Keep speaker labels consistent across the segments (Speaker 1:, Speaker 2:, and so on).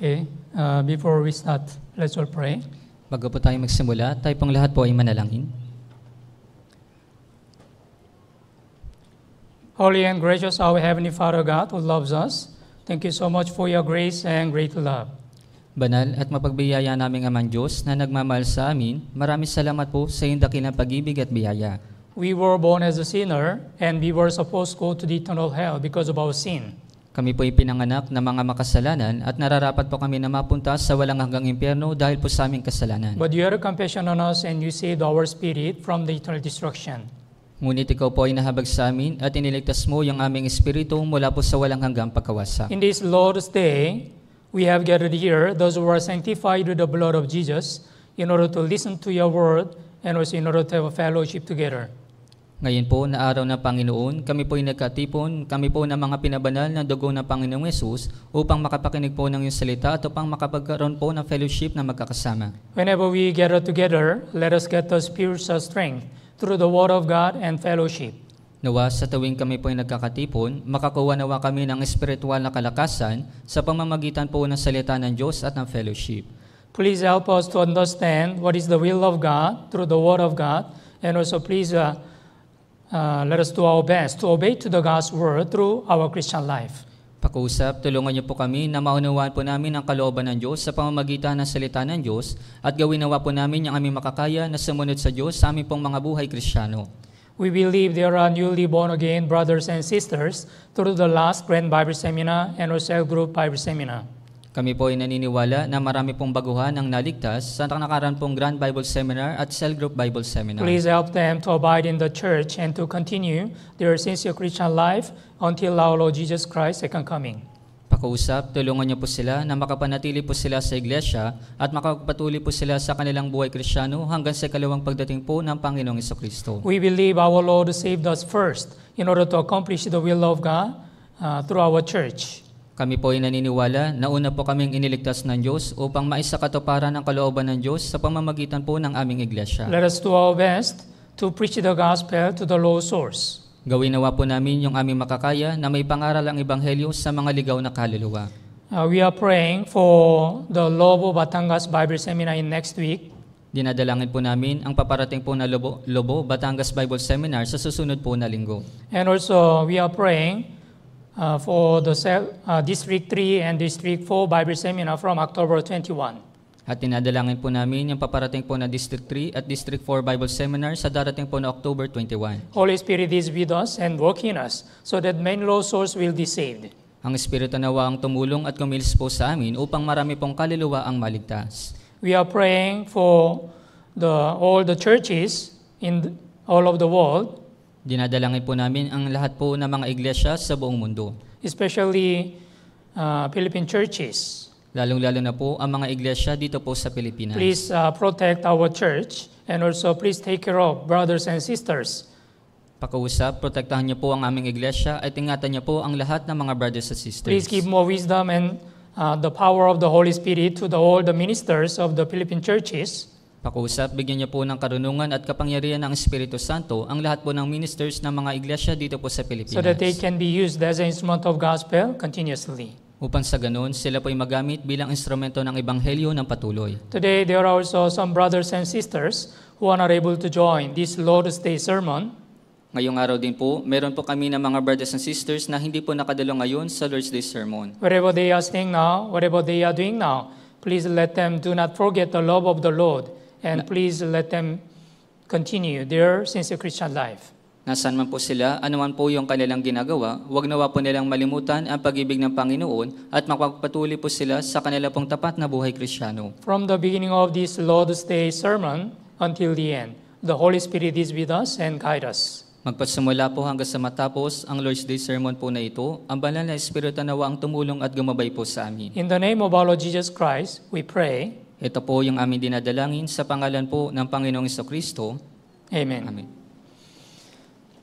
Speaker 1: Okay, uh, before we start, let's all pray. Bago po tayo magsimula, tayo pong lahat po ay manalangin.
Speaker 2: Holy and gracious our Heavenly Father God who
Speaker 1: loves us, thank you so much for your grace and great love. Banal at mapagbiyaya naming Amang Diyos na nagmamahal sa amin, maraming salamat po sa iyong dakilang pag-ibig at biyaya. We were born as a sinner and we were supposed to go to the eternal hell because of our sin. Kami po ay pinanganak ng mga makasalanan at nararapat po kami na mapunta sa walang hanggang impyerno dahil po sa aming kasalanan.
Speaker 2: But you had compassion on us and you saved our spirit from the eternal destruction.
Speaker 1: Ngunit ikaw po ay nahabag sa amin at iniligtas mo yung aming espiritu mula po sa walang hanggang pagkawasak. In
Speaker 2: this Lord's Day, we have gathered here those who are sanctified with the blood of Jesus in order to listen to your word and also in order to have a fellowship together.
Speaker 1: Ngayon po, na araw ng Panginoon, kami po ay nagkatipon, kami po ng mga pinabanal ng dugo ng Panginoong Yesus upang makapakinig po ng iyong salita at upang makapagkaroon po ng fellowship na magkakasama.
Speaker 2: Whenever we gather together, let us get the spiritual strength through the
Speaker 1: Word of God and fellowship. Nawa sa tuwing kami po ay nagkakatipon, makakuha nawa kami ng espiritual na kalakasan sa pamamagitan po ng salita ng Diyos at ng fellowship. Please help us to understand what is the will of God through the Word of God and also please
Speaker 2: uh, uh, let us do our best to obey to the God's word through our Christian life.
Speaker 1: Pakusap, tulungan niyo po kami na maunawaan po namin ang kalooban ng Diyos sa pamamagitan ng salita ng Diyos at gawin nawa po namin ang aming makakaya na sumunod sa Diyos sa aming pong mga buhay kristyano.
Speaker 2: We believe there are newly born again brothers and sisters through the last Grand Bible Seminar and Rosel Group Bible Seminar.
Speaker 1: Kami po ay naniniwala na marami pong baguhan ang naligtas sa nakaran pong Grand Bible Seminar at Cell Group Bible Seminar. Please help
Speaker 2: them to abide in the church and to continue their sincere Christian life until our Lord Jesus Christ's
Speaker 1: second coming. Pakausap, tulungan niyo po sila na makapanatili po sila sa iglesia at makapatuloy po sila sa kanilang buhay kristyano hanggang sa kalawang pagdating po ng Panginoong Kristo. We believe our Lord saved us first in order to accomplish the will of God uh, through our church. Kami po ay naniniwala na una po kaming iniligtas ng Diyos upang maisakatuparan ang kalooban ng Diyos sa pamamagitan po ng aming iglesia. Let
Speaker 2: us do our best to preach the gospel to the low source.
Speaker 1: Gawin nawa po namin yung aming makakaya na may pangaral ang Ebanghelyo sa mga ligaw na kaluluwa. Uh, we are praying for the Lobo Batangas Bible Seminar in next week. Dinadalangin po namin ang paparating po na Lobo, Lobo Batangas Bible Seminar sa susunod po na linggo.
Speaker 2: And also, we are praying uh, for the uh, District 3 and District 4 Bible Seminar from October 21.
Speaker 1: At dinadalangin po namin yung paparating po na District 3 at District 4 Bible Seminar sa darating po na October 21.
Speaker 2: Holy Spirit is with us and work in us so that many law souls will be saved.
Speaker 1: Ang Espiritu nawa ang tumulong at kumilos po sa amin upang marami pong kaluluwa ang maligtas.
Speaker 2: We are praying for the all the churches in all of
Speaker 1: the world Dinadalangin po namin ang lahat po ng mga iglesia sa buong mundo.
Speaker 2: Especially uh, Philippine churches.
Speaker 1: Lalong-lalo na po ang mga iglesia dito po sa Pilipinas. Please uh, protect our church and also please take care of brothers and sisters. Pakuusap, protektahan niyo po ang aming iglesia at ingatan niyo po ang lahat ng mga brothers and sisters. Please give more wisdom and uh, the power of the Holy Spirit to the, all the ministers of the Philippine churches. Pakusap, bigyan niyo po ng karunungan at kapangyarihan ng Espiritu Santo ang lahat po ng ministers ng mga iglesia dito po sa Pilipinas. So that they
Speaker 2: can be used as an instrument of gospel continuously.
Speaker 1: Upang sa ganun, sila po ay magamit bilang instrumento ng ebanghelyo ng patuloy. Today, there are also some brothers and sisters who are not able to join this Lord's Day sermon. Ngayong araw din po, meron po kami ng mga brothers and sisters na hindi po nakadalo ngayon sa Lord's Day sermon.
Speaker 2: Wherever they are staying now, whatever they are doing now, please let them do not forget the love of the Lord And please let them continue their sincere Christian life.
Speaker 1: Nasaan man po sila, anuman po yung kanilang ginagawa, huwag nawa po nilang malimutan ang pag-ibig ng Panginoon at makapagpatuloy po sila sa kanila pong tapat na buhay krisyano.
Speaker 2: From the beginning of this Lord's Day sermon until the end, the Holy Spirit is with us and
Speaker 1: guide us. Magpasimula po hanggang sa matapos ang Lord's Day sermon po na ito, ang banal na Espiritu nawa ang tumulong at gumabay po sa amin.
Speaker 2: In the name of our Lord Jesus Christ, we pray.
Speaker 1: Ito po yung aming dinadalangin sa pangalan po ng Panginoong Kristo. Amen. Amen.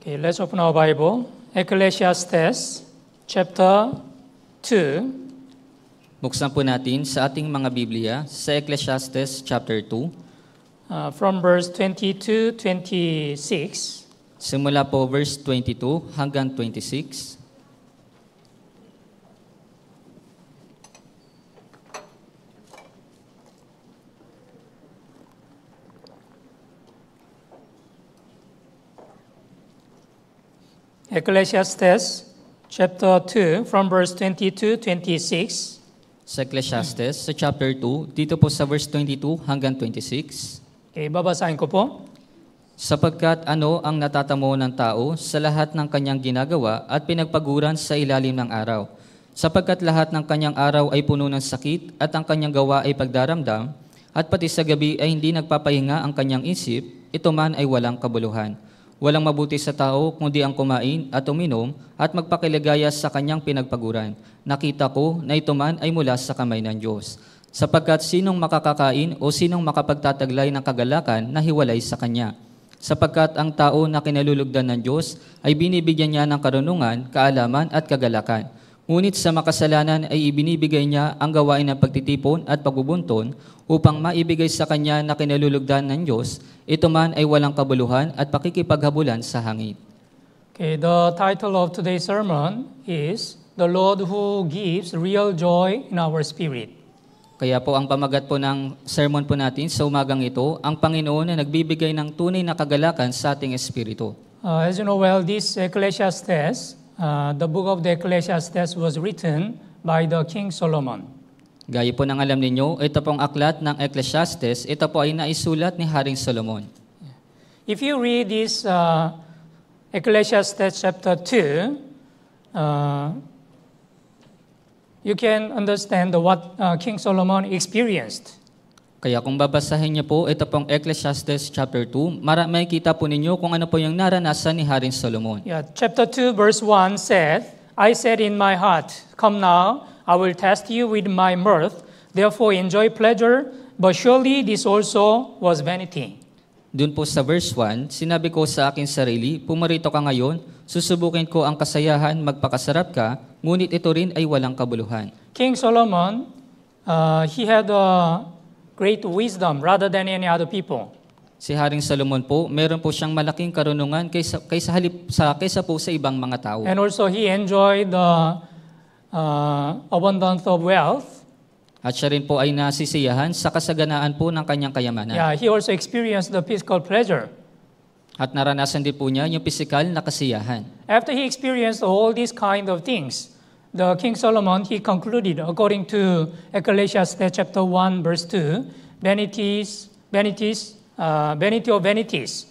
Speaker 1: Okay, let's open our Bible. Ecclesiastes chapter 2. Buksan po natin sa ating mga Biblia sa Ecclesiastes chapter 2.
Speaker 2: Uh, from verse 22 to 26.
Speaker 1: Simula po verse 22 hanggang 26.
Speaker 2: Ecclesiastes chapter 2 from
Speaker 1: verse 22 26. Sa Ecclesiastes, sa chapter 2, dito po sa verse 22 hanggang 26. Okay, babasahin ko po. Sapagkat ano ang natatamo ng tao sa lahat ng kanyang ginagawa at pinagpaguran sa ilalim ng araw. Sapagkat lahat ng kanyang araw ay puno ng sakit at ang kanyang gawa ay pagdaramdam, at pati sa gabi ay hindi nagpapahinga ang kanyang isip, ito man ay walang kabuluhan. Walang mabuti sa tao kundi ang kumain at uminom at magpakiligaya sa kanyang pinagpaguran. Nakita ko na ito man ay mula sa kamay ng Diyos. Sapagkat sinong makakakain o sinong makapagtataglay ng kagalakan na hiwalay sa kanya? Sapagkat ang tao na kinalulugdan ng Diyos ay binibigyan niya ng karunungan, kaalaman at kagalakan Ngunit sa makasalanan ay ibinibigay niya ang gawain ng pagtitipon at pagbubunton upang maibigay sa kanya na kinalulugdan ng Diyos, ito man ay walang kabuluhan at pakikipaghabulan sa hangit.
Speaker 2: Okay, the title of today's sermon is The Lord Who Gives Real Joy in Our Spirit.
Speaker 1: Kaya po ang pamagat po ng sermon po natin sa umagang ito, ang Panginoon na nagbibigay ng tunay na kagalakan sa ating espiritu.
Speaker 2: Uh, as you know well, this Ecclesiastes uh, the book of the Ecclesiastes was written by the King Solomon.
Speaker 1: Gaya po ng alam ninyo, ito pong aklat ng Ecclesiastes, ito po ay naisulat ni Haring Solomon. If
Speaker 2: you read this uh, Ecclesiastes chapter 2, uh, you can understand what uh, King Solomon experienced.
Speaker 1: Kaya kung babasahin niyo po, ito pong Ecclesiastes chapter 2, mara may kita po ninyo kung ano po yung naranasan ni Haring Solomon.
Speaker 2: Yeah, chapter 2 verse 1 said, I said in my heart, Come now, I will test you with my mirth, therefore enjoy pleasure, but surely this also was vanity.
Speaker 1: Doon po sa verse 1, sinabi ko sa akin sarili, pumarito ka ngayon, susubukin ko ang kasayahan, magpakasarap ka, ngunit ito rin ay walang kabuluhan.
Speaker 2: King Solomon, uh, he had a great wisdom rather than any other people.
Speaker 1: Si Haring Solomon po, meron po siyang malaking karunungan kaysa, kaysa, halip, sa, kaysa po sa ibang mga tao. And also he enjoyed the uh, abundance of wealth. At siya rin po ay nasisiyahan sa kasaganaan po ng kanyang kayamanan. Yeah, he also experienced the physical pleasure. At naranasan din po niya yung physical na kasiyahan.
Speaker 2: After he experienced all these kind of things, the King Solomon, he concluded according to Ecclesiastes chapter 1, verse 2, vanities, vanities, uh, vanity of vanities,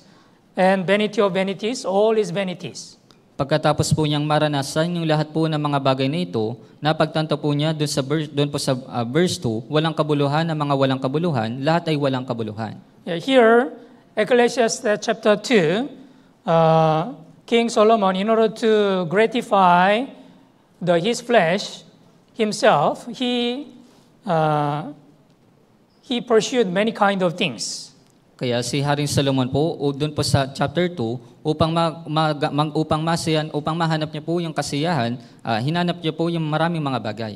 Speaker 2: and vanity of vanities, all is vanities.
Speaker 1: Pagkatapos po niyang maranasan yung lahat po ng mga bagay na ito, napagtanto po niya doon, sa verse, doon po sa uh, verse 2, walang kabuluhan ang mga walang kabuluhan, lahat ay walang kabuluhan.
Speaker 2: Yeah, here, Ecclesiastes chapter 2, uh, King Solomon, in order to gratify the, his flesh himself, he, uh, he pursued many kind of things.
Speaker 1: Kaya si Haring Solomon po, o doon po sa chapter 2, upang, ma, ma, upang, masiyan, upang mahanap niya po yung kasiyahan, uh, hinanap niya po yung maraming mga bagay.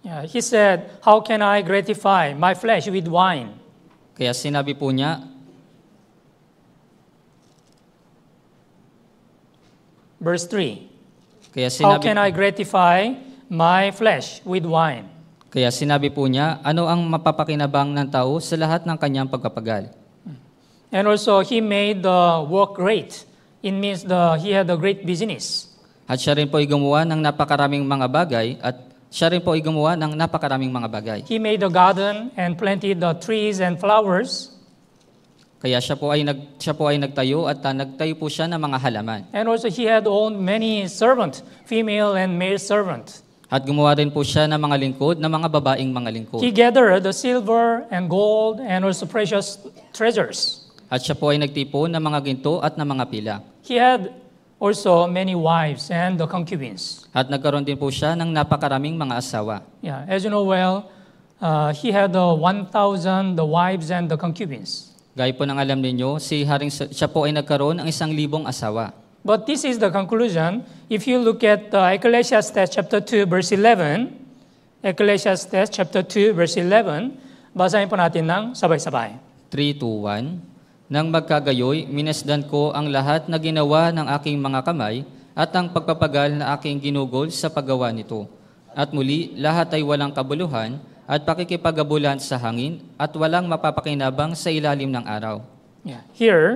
Speaker 2: Yeah, he said, how can I gratify my flesh with wine?
Speaker 1: Kaya sinabi po niya, Verse 3. Kaya sinabi, How can I
Speaker 2: gratify my flesh with wine?
Speaker 1: Kaya sinabi po niya, ano ang mapapakinabang ng tao sa lahat ng kanyang pagkapagal?
Speaker 2: And also, he made the work great. It means the, he had a great business.
Speaker 1: At siya rin po ay gumawa ng napakaraming mga bagay at siya rin po ay gumawa ng napakaraming mga bagay. He made a garden and planted the trees and flowers. Kaya siya po ay nag siya po ay nagtayo at uh, nagtayo po siya ng mga halaman.
Speaker 2: And also he had owned many servant, female and male servant.
Speaker 1: At gumawa rin po siya ng mga lingkod, ng mga babaeng mga lingkod. He
Speaker 2: gathered the silver and gold and also precious treasures.
Speaker 1: At siya po ay nagtipon ng mga ginto at ng mga pila.
Speaker 2: He had also many wives and the concubines.
Speaker 1: At nagkaroon din po siya ng napakaraming mga asawa.
Speaker 2: Yeah, as you know well, uh, he had the 1,000 the wives and the concubines.
Speaker 1: Gaya po ng alam ninyo, si Haring, siya po ay nagkaroon ng isang libong asawa.
Speaker 2: But this is the conclusion. If you look at uh, Ecclesiastes chapter 2 verse 11, Ecclesiastes chapter 2 verse 11, basahin po natin
Speaker 1: ng sabay-sabay. 3 to 1 Nang magkagayoy, minesdan ko ang lahat na ginawa ng aking mga kamay at ang pagpapagal na aking ginugol sa paggawa nito. At muli, lahat ay walang kabuluhan at pakikipagabulan sa hangin at walang mapapakinabang sa ilalim ng araw. Yeah. Here,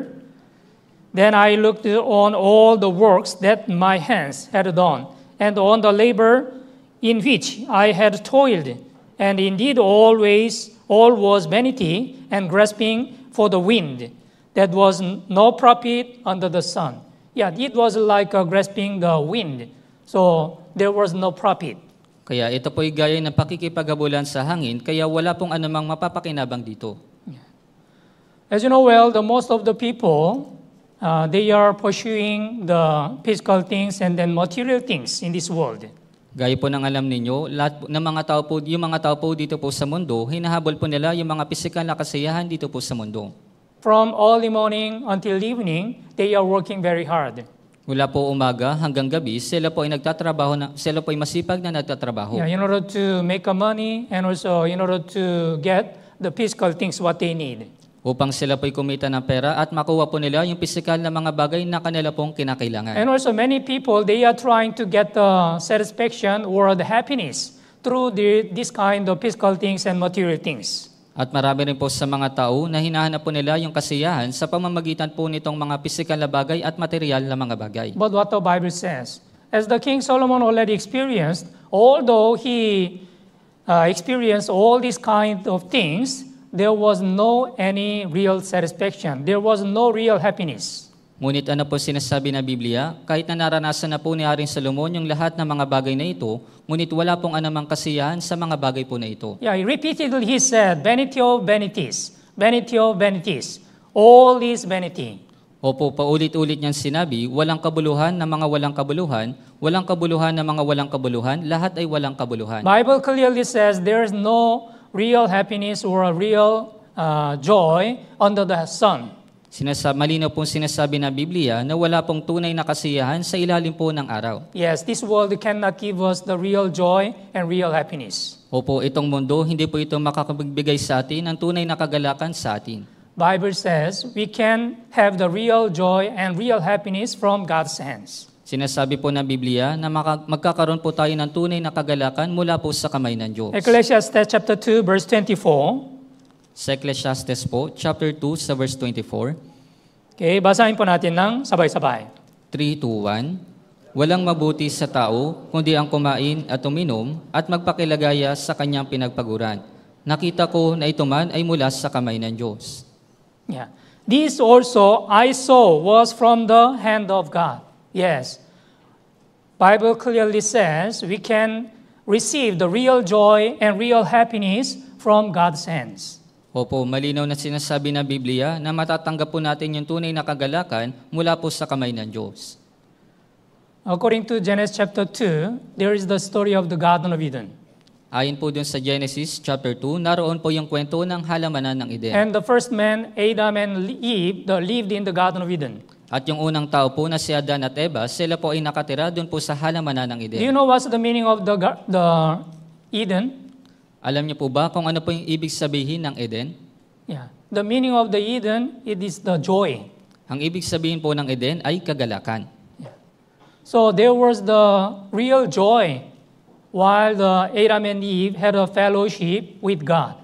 Speaker 1: then I looked
Speaker 2: on all the works that my hands had done and on the labor in which I had toiled and indeed always all was vanity and grasping for the wind that was no profit under the sun. Yeah, it was like uh, grasping the wind. So there was no profit.
Speaker 1: Kaya ito po ay gaya ng pakikipaghabulan sa hangin, kaya wala pong anumang mapapakinabang dito. As you know well, the most of the
Speaker 2: people, uh, they are pursuing the physical things and then material things in this world.
Speaker 1: Gaya po ng alam ninyo, lahat ng mga tao po, yung mga tao po dito po sa mundo, hinahabol po nila yung mga pisikal na kasiyahan dito po sa mundo.
Speaker 2: From early morning until evening, they are working
Speaker 1: very hard. Mula po umaga hanggang gabi, sila po ay nagtatrabaho na, sila po ay masipag na nagtatrabaho. Yeah, in
Speaker 2: order to make a money and also in order to get the physical things
Speaker 1: what they need. Upang sila po ay kumita ng pera at makuha po nila yung physical na mga bagay na kanila pong kinakailangan.
Speaker 2: And also many people, they are trying to get the satisfaction or the happiness through the, this kind of physical things and material things.
Speaker 1: At marami rin po sa mga tao na hinahanap po nila yung kasiyahan sa pamamagitan po nitong mga pisikal na bagay at material na mga bagay. But what the Bible says,
Speaker 2: as the King Solomon already experienced, although he uh, experienced all these kind of things, there was
Speaker 1: no any real satisfaction. There was no real happiness. Ngunit ano po sinasabi na Biblia? Kahit na naranasan na po ni Haring Solomon yung lahat ng mga bagay na ito, ngunit wala pong anamang kasiyahan sa mga bagay po na ito.
Speaker 2: Yeah, repeatedly he said, vanity of vanities, vanity of vanities, All is vanity.
Speaker 1: Opo, paulit-ulit niyang sinabi, walang kabuluhan ng mga walang kabuluhan, walang kabuluhan ng mga walang kabuluhan, lahat ay walang kabuluhan.
Speaker 2: Bible clearly says there is no real happiness or a real uh, joy under the sun.
Speaker 1: Sinasa malinaw pong sinasabi na Biblia na wala pong tunay na kasiyahan sa ilalim po ng araw.
Speaker 2: Yes, this world cannot give us the real
Speaker 1: joy and real happiness. Opo, itong mundo, hindi po ito makakapagbigay sa atin ng tunay na kagalakan sa atin.
Speaker 2: Bible says we can have the real joy and real happiness from God's hands.
Speaker 1: Sinasabi po ng Biblia na magkakaroon po tayo ng tunay na kagalakan mula po sa kamay ng Diyos.
Speaker 2: Ecclesiastes chapter 2 verse 24
Speaker 1: sa Ecclesiastes po, chapter 2 sa verse 24. Okay, basahin po natin ng sabay-sabay. 3 2, 1. Walang mabuti sa tao, kundi ang kumain at uminom at magpakilagaya sa kanyang pinagpaguran. Nakita ko na ito man ay mula sa kamay ng Diyos.
Speaker 2: Yeah. This also I saw was from the hand of God. Yes. Bible clearly says we can receive the real joy and real happiness from God's hands.
Speaker 1: Opo, malinaw na sinasabi na Biblia na matatanggap po natin yung tunay na kagalakan mula po sa kamay ng Diyos. According to Genesis chapter 2, there is the story of the Garden of Eden. Ayon po dun sa Genesis chapter 2, naroon po yung kwento ng halamanan ng Eden. And the first man, Adam and Eve, the lived in the Garden of Eden. At yung unang tao po na si Adan at Eva, sila po ay nakatira dun po sa halamanan ng Eden. Do you know what's the meaning of the, the Eden? Alam niyo po ba kung ano po yung ibig sabihin ng Eden? Yeah. The meaning of the Eden, it is the joy. Ang ibig sabihin po ng Eden ay
Speaker 2: kagalakan. Yeah. So there was the real joy
Speaker 1: while the Adam and Eve had a fellowship with God.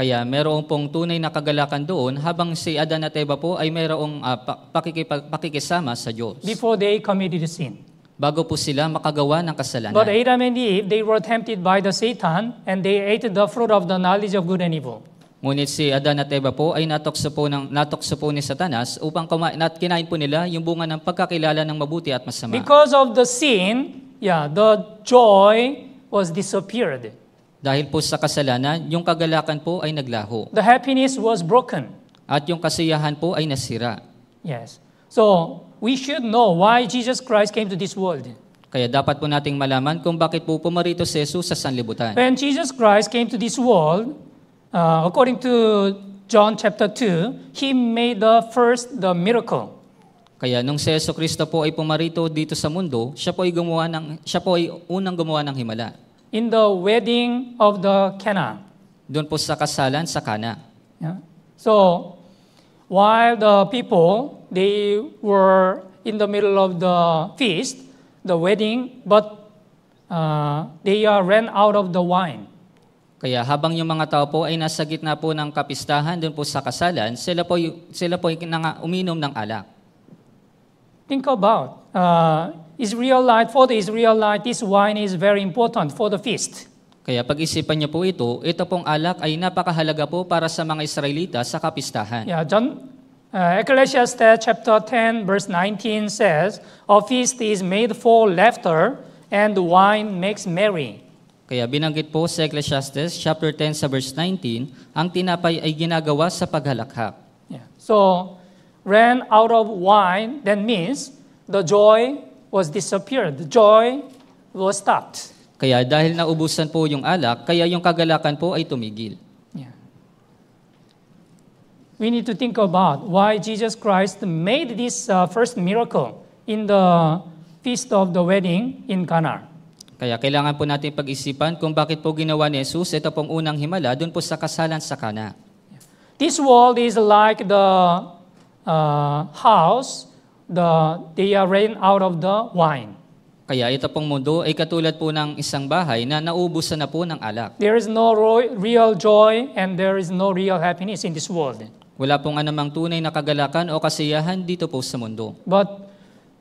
Speaker 1: Kaya merong pong tunay na kagalakan doon habang si Adan at Eva po ay merong uh, pakikipag, pakikisama sa Diyos. Before they committed sin bago po sila makagawa ng kasalanan. But Adam and Eve, they
Speaker 2: were tempted by the Satan and they ate the fruit of the knowledge of good and evil.
Speaker 1: Ngunit si Adan at Eva po ay natokso po, ng, natokso po ni Satanas upang kumain, at kinain po nila yung bunga ng pagkakilala ng mabuti at masama. Because of the sin,
Speaker 2: yeah, the joy was disappeared.
Speaker 1: Dahil po sa kasalanan, yung kagalakan po ay naglaho.
Speaker 2: The happiness
Speaker 1: was broken. At yung kasiyahan po ay nasira.
Speaker 2: Yes. So, we
Speaker 1: should know why Jesus Christ came to this world. Kaya dapat po nating malaman kung bakit po pumarito si Jesus sa sanlibutan.
Speaker 2: When Jesus Christ came to this world, uh, according to
Speaker 1: John chapter 2, he made the first the miracle. Kaya nung si Yeso Kristo po ay pumarito dito sa mundo, siya po ay gumawa ng siya po ay unang gumawa ng himala. In the wedding of the Cana. Doon po sa kasalan sa Cana. Yeah.
Speaker 2: So, while the people they were in the middle of the feast, the wedding, but uh, they uh, ran out of the wine.
Speaker 1: Kaya habang yung mga tao po ay nasa gitna po ng kapistahan doon po sa kasalan, sila po sila po yung uminom ng alak.
Speaker 2: Think about uh, Israelite for the Israelite this wine is very important for
Speaker 1: the feast. Kaya pag-isipan niyo po ito, ito pong alak ay napakahalaga po para sa mga Israelita sa kapistahan.
Speaker 2: Yeah, John Uh, Ecclesiastes chapter 10, verse 19 says, A feast is made for laughter, and wine makes merry.
Speaker 1: Kaya binanggit po sa Ecclesiastes chapter 10 sa verse 19, ang tinapay ay ginagawa sa paghalakhak.
Speaker 2: Yeah. So, ran out of wine, that means the joy was disappeared. The joy was stopped.
Speaker 1: Kaya dahil naubusan po yung alak, kaya yung kagalakan po ay tumigil
Speaker 2: we need to think about why Jesus Christ made this uh, first miracle in the feast of the wedding in Cana.
Speaker 1: Kaya kailangan po natin pag-isipan kung bakit po ginawa ni Jesus ito pong unang himala doon po sa kasalan sa Cana.
Speaker 2: This world is like the uh, house, the
Speaker 1: they are ran out of the wine. Kaya ito pong mundo ay katulad po ng isang bahay na naubusan na po ng alak.
Speaker 2: There is no real joy and there is no real happiness in this world.
Speaker 1: Wala pong anumang tunay na kagalakan o kasiyahan dito po sa mundo.
Speaker 2: But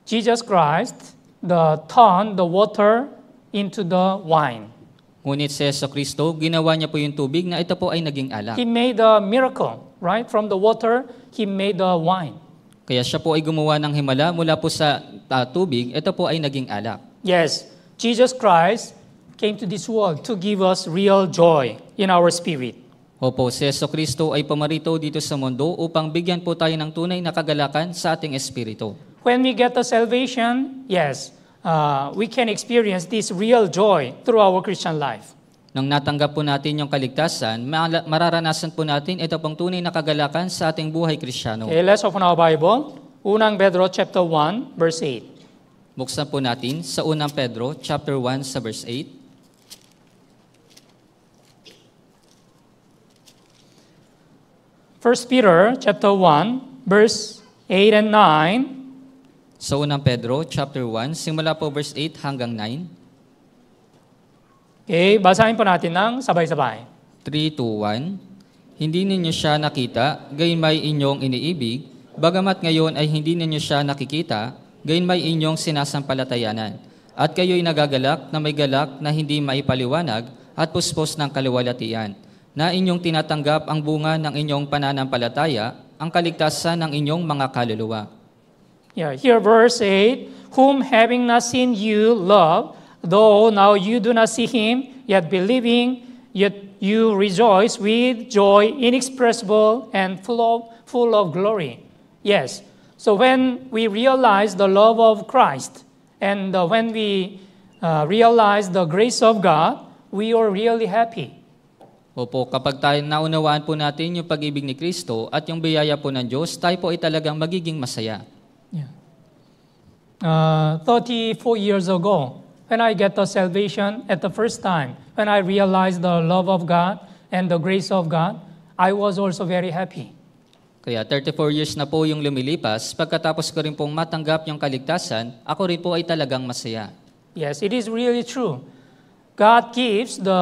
Speaker 2: Jesus Christ the turned the water into the wine.
Speaker 1: Ngunit si Yeso Kristo, ginawa niya po yung tubig na ito po ay naging alak. He
Speaker 2: made a miracle, right? From the water, he made the wine.
Speaker 1: Kaya siya po ay gumawa ng himala mula po sa uh, tubig, ito po ay naging alak.
Speaker 2: Yes, Jesus Christ came
Speaker 1: to this world to give us real joy in our spirit. Opo, si Yeso Kristo ay pumarito dito sa mundo upang bigyan po tayo ng tunay na kagalakan sa ating espiritu. When we get the
Speaker 2: salvation, yes, uh, we can experience this real joy through our
Speaker 1: Christian life. Nang natanggap po natin yung kaligtasan, mararanasan po natin ito pong tunay na kagalakan sa ating buhay kristyano. Okay, let's open our Bible. Unang Pedro chapter 1, verse 8. Buksan po natin sa Unang Pedro chapter 1 sa verse 8. 1 Peter chapter 1, verse 8 and 9. Sa so, unang Pedro, chapter 1, simula po verse 8 hanggang 9. Okay, basahin po natin ng sabay-sabay. 3 to 1. Hindi ninyo siya nakita, gayon may inyong iniibig, bagamat ngayon ay hindi ninyo siya nakikita, gayon may inyong sinasampalatayanan. At kayo'y nagagalak na may galak na hindi maipaliwanag at puspos ng kaluwalatian na inyong tinatanggap ang bunga ng inyong pananampalataya, ang kaligtasan ng inyong mga kaluluwa.
Speaker 2: Yeah, here verse 8, Whom having not seen you love, though now you do not see him, yet believing, yet you rejoice with joy inexpressible and full of, full of glory. Yes. So when we realize the love of Christ and uh, when we uh, realize the grace of God,
Speaker 1: we are really happy. Opo, kapag tayo naunawaan po natin yung pag-ibig ni Kristo at yung biyaya po ng Diyos, tayo po ay talagang magiging masaya.
Speaker 2: Yeah. Uh, 34 years ago, when I get the salvation at the first time, when I realized the love of God and the grace of God, I was also very happy.
Speaker 1: Kaya 34 years na po yung lumilipas, pagkatapos ko rin pong matanggap yung kaligtasan, ako rin po ay talagang masaya.
Speaker 2: Yes, it is really true God
Speaker 1: gives the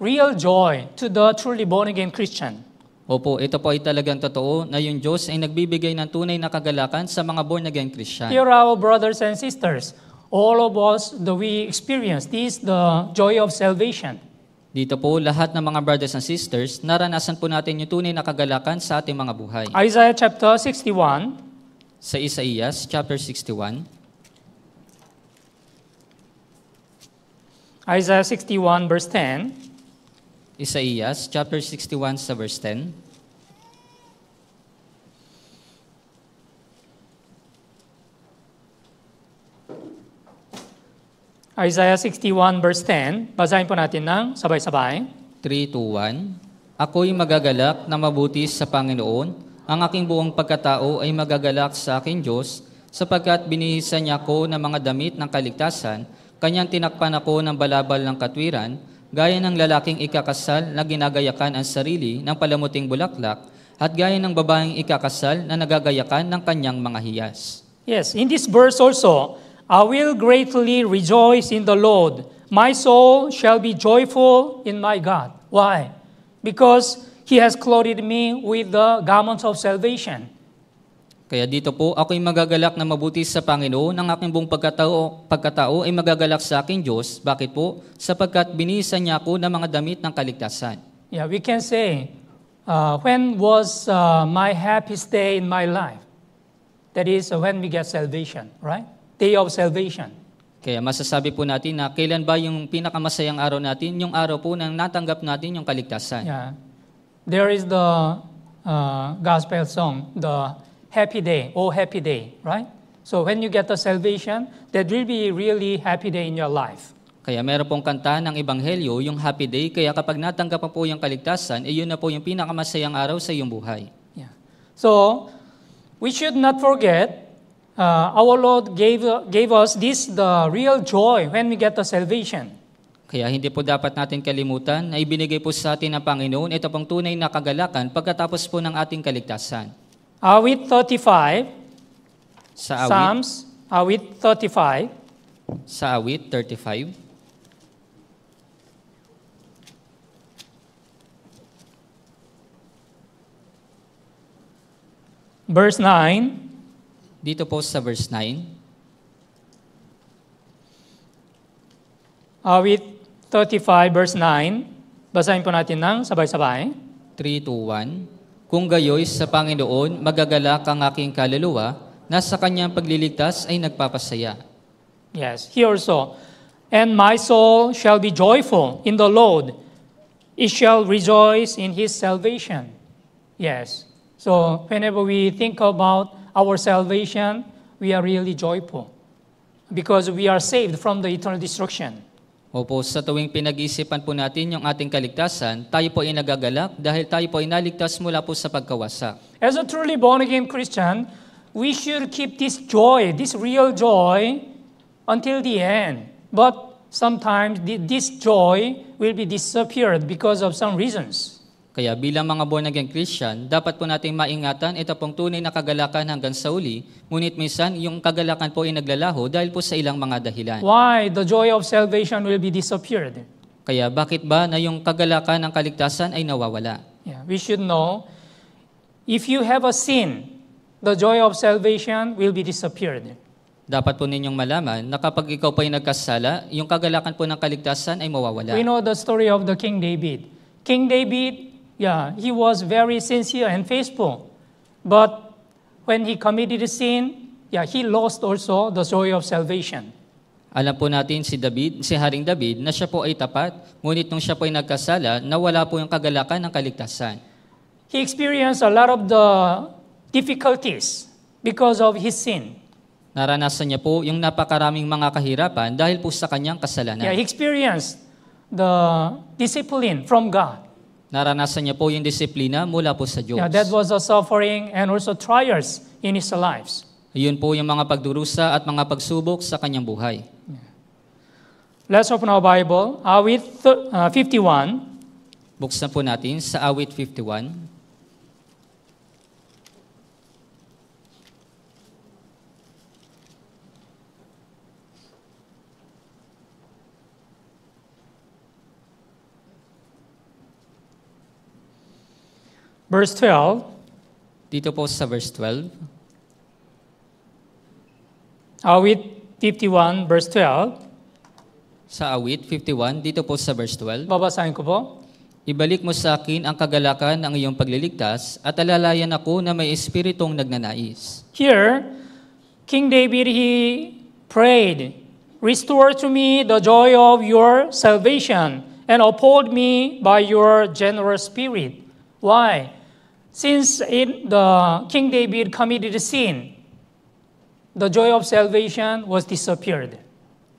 Speaker 1: real joy to the truly born again Christian. Opo, ito po ay talagang totoo na yung Diyos ay nagbibigay ng tunay na kagalakan sa mga born again Christian. Here are
Speaker 2: our brothers and sisters. All of us the we experience this the joy of
Speaker 1: salvation. Dito po lahat ng mga brothers and sisters, naranasan po natin yung tunay na kagalakan sa ating mga buhay. Isaiah chapter 61 sa Isaiah chapter 61 Isaiah 61 verse 10. Isaías chapter 61 sa verse 10.
Speaker 2: Isaiah 61 verse 10. Basahin po
Speaker 1: natin ng sabay-sabay. 3 2, 1. Ako'y magagalak na mabuti sa Panginoon. Ang aking buong pagkatao ay magagalak sa aking Diyos sapagkat binihisan niya ako ng mga damit ng kaligtasan Kanyang tinakpan ako ng balabal ng katwiran, gaya ng lalaking ikakasal na ginagayakan ang sarili ng palamuting bulaklak at gaya ng babaeng ikakasal na nagagayakan ng kanyang mga hiyas.
Speaker 2: Yes, in this verse also, I will greatly rejoice in the Lord. My soul shall be joyful in my God. Why? Because He has clothed me with the garments of salvation.
Speaker 1: Kaya dito po, ako'y magagalak na mabuti sa Panginoon. Ang aking buong pagkatao, pagkatao ay magagalak sa aking Diyos. Bakit po? Sapagkat binisan niya ako ng mga damit ng kaligtasan. Yeah,
Speaker 2: we can say, uh, when was uh, my happiest day in my life? That is, uh, when we get salvation, right? Day of salvation.
Speaker 1: Kaya masasabi po natin na kailan ba yung pinakamasayang araw natin? Yung araw po nang natanggap natin yung kaligtasan. Yeah.
Speaker 2: There is the uh, gospel song, the happy day, oh happy day, right? So when you get the salvation, there will be really happy day in your life.
Speaker 1: Kaya meron pong kanta ng Ebanghelyo, yung happy day, kaya kapag natanggap po yung kaligtasan, eh yun na po yung pinakamasayang araw sa iyong buhay. Yeah. So, we should not forget, uh, our Lord
Speaker 2: gave, gave us this the real joy when we get the salvation.
Speaker 1: Kaya hindi po dapat natin kalimutan na ibinigay po sa atin ng Panginoon ito pong tunay na kagalakan pagkatapos po ng ating kaligtasan. Awit 35, sa awit, Psalms, awit 35. Sa awit 35. Verse 9. Dito po sa verse 9. Awit 35 verse 9. Basahin po natin ng sabay-sabay. 3 2, 1. Kung gayoy sa Panginoon magagalak ang aking kaluluwa, nasa kanyang pagliligtas ay nagpapasaya.
Speaker 2: Yes, here also, And my soul shall be joyful in the Lord. It shall rejoice in his salvation. Yes. So whenever we think about our salvation, we are really joyful because we are saved from the eternal destruction.
Speaker 1: Opo, sa tuwing pinag-iisipan po natin yung ating kaligtasan, tayo po ay nagagalak dahil tayo po ay naligtas mula po sa pagkawasa.
Speaker 2: As a truly born-again Christian, we should keep this joy, this real joy, until the end. But sometimes this joy
Speaker 1: will be disappeared because of some reasons. Kaya bilang mga born again Christian, dapat po nating maingatan ito pong tunay na kagalakan hanggang sa uli, ngunit minsan yung kagalakan po ay naglalaho dahil po sa ilang mga dahilan.
Speaker 2: Why the joy of salvation will be disappeared?
Speaker 1: Kaya bakit ba na yung kagalakan ng kaligtasan ay nawawala? Yeah, we should know if you have a sin, the joy of salvation will be disappeared. Dapat po ninyong malaman na kapag ikaw po ay nagkasala, yung kagalakan po ng kaligtasan ay mawawala. We
Speaker 2: know the story of the King David. King David Yeah, he was very sincere and faithful. But when he committed a sin, yeah, he lost also the joy of salvation.
Speaker 1: Alam po natin si David, si Haring David, na siya po ay tapat, ngunit nung siya po ay nagkasala, nawala po yung kagalakan ng kaligtasan.
Speaker 2: He experienced a lot of the difficulties because of his sin.
Speaker 1: Naranasan niya po yung napakaraming mga kahirapan dahil po sa kanyang kasalanan. Yeah, he
Speaker 2: experienced the discipline from God.
Speaker 1: Naranasan niya po yung disiplina mula po sa Diyos. Yeah, that
Speaker 2: was a suffering and also trials in his lives.
Speaker 1: Iyon po yung mga pagdurusa at mga pagsubok sa kanyang buhay. Yeah. Let's open our Bible, awit uh, 51. Buksan po natin sa awit 51. Verse 12. Dito po sa verse 12. Awit 51 verse 12. Sa awit 51, dito po sa verse 12. Babasahin ko po. Ibalik mo sa akin ang kagalakan ng iyong pagliligtas at alalayan ako na may espiritong nagnanais.
Speaker 2: Here, King David, he prayed, Restore to me the joy of your salvation and uphold me by your generous spirit. Why? Since it, the King David committed a sin, the joy of salvation
Speaker 1: was disappeared.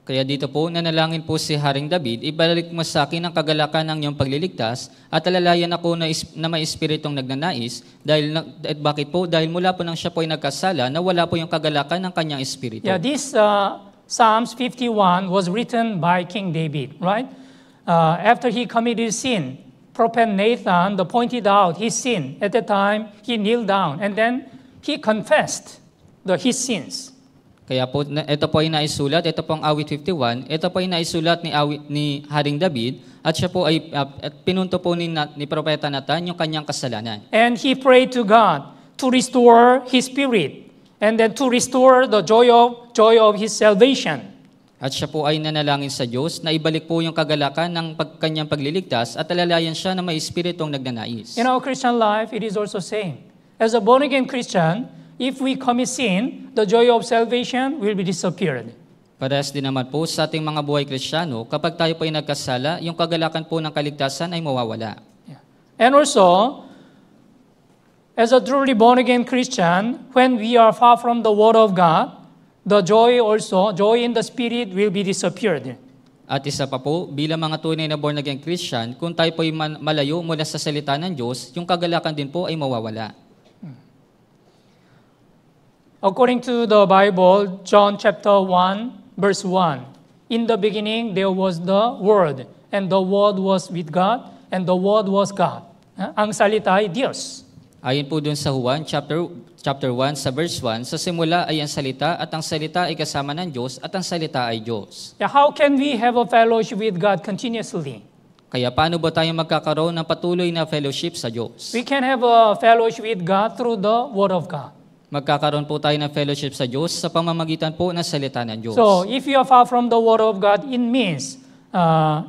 Speaker 1: Kaya dito po, nanalangin po si Haring David, ibalik mo sa akin ang kagalakan ng iyong pagliligtas at alalayan ako na, is, na may espiritong nagnanais dahil na, at bakit po? Dahil mula po nang siya po ay nagkasala, nawala po yung kagalakan ng kanyang espiritu. Yeah,
Speaker 2: this uh, Psalms 51 was written by King David, right? Uh, after he committed sin, prophet Nathan pointed out his sin. At the time, he kneeled down and then he confessed the, his sins.
Speaker 1: Kaya po, ito po ay naisulat, ito po ang awit 51, ito po ay naisulat ni, awit, ni Haring David, at siya po ay ah, at pinunto po ni, ni Propeta Nathan yung kanyang kasalanan.
Speaker 2: And he prayed to God to restore his spirit and then to restore the joy of, joy
Speaker 1: of his salvation. At siya po ay nanalangin sa Diyos na ibalik po yung kagalakan ng pag kanyang pagliligtas at alalayan siya na may espiritong nagnanais.
Speaker 2: In our Christian life, it is also same. As a born-again Christian, if we commit sin, the joy of salvation will be
Speaker 1: disappeared. Parehas din naman po sa ating mga buhay Kristiyano, kapag tayo po ay nagkasala, yung kagalakan po ng kaligtasan ay mawawala. Yeah. And also,
Speaker 2: as a truly born-again Christian, when we are far from the Word of God, the joy
Speaker 1: also, joy in the Spirit will be disappeared. At isa pa po, bilang mga tunay na born again Christian, kung tayo po ay malayo mula sa salita ng Diyos, yung kagalakan din po ay mawawala. According to the Bible, John
Speaker 2: chapter 1, verse 1, In the beginning there was the Word, and the Word was with God, and the Word was God. Ang salita ay Diyos.
Speaker 1: Ayon po dun sa Juan chapter chapter 1 sa verse 1, sa simula ay ang salita at ang salita ay kasama ng Diyos at ang salita ay Diyos.
Speaker 2: Now, how can we have a fellowship with God continuously?
Speaker 1: Kaya paano ba tayo magkakaroon ng patuloy na fellowship sa Diyos?
Speaker 2: We can have a fellowship with God through the Word of God.
Speaker 1: Magkakaroon po tayo ng fellowship sa Diyos sa pamamagitan po ng salita ng Diyos. So,
Speaker 2: if you are far from the Word of God, it means uh,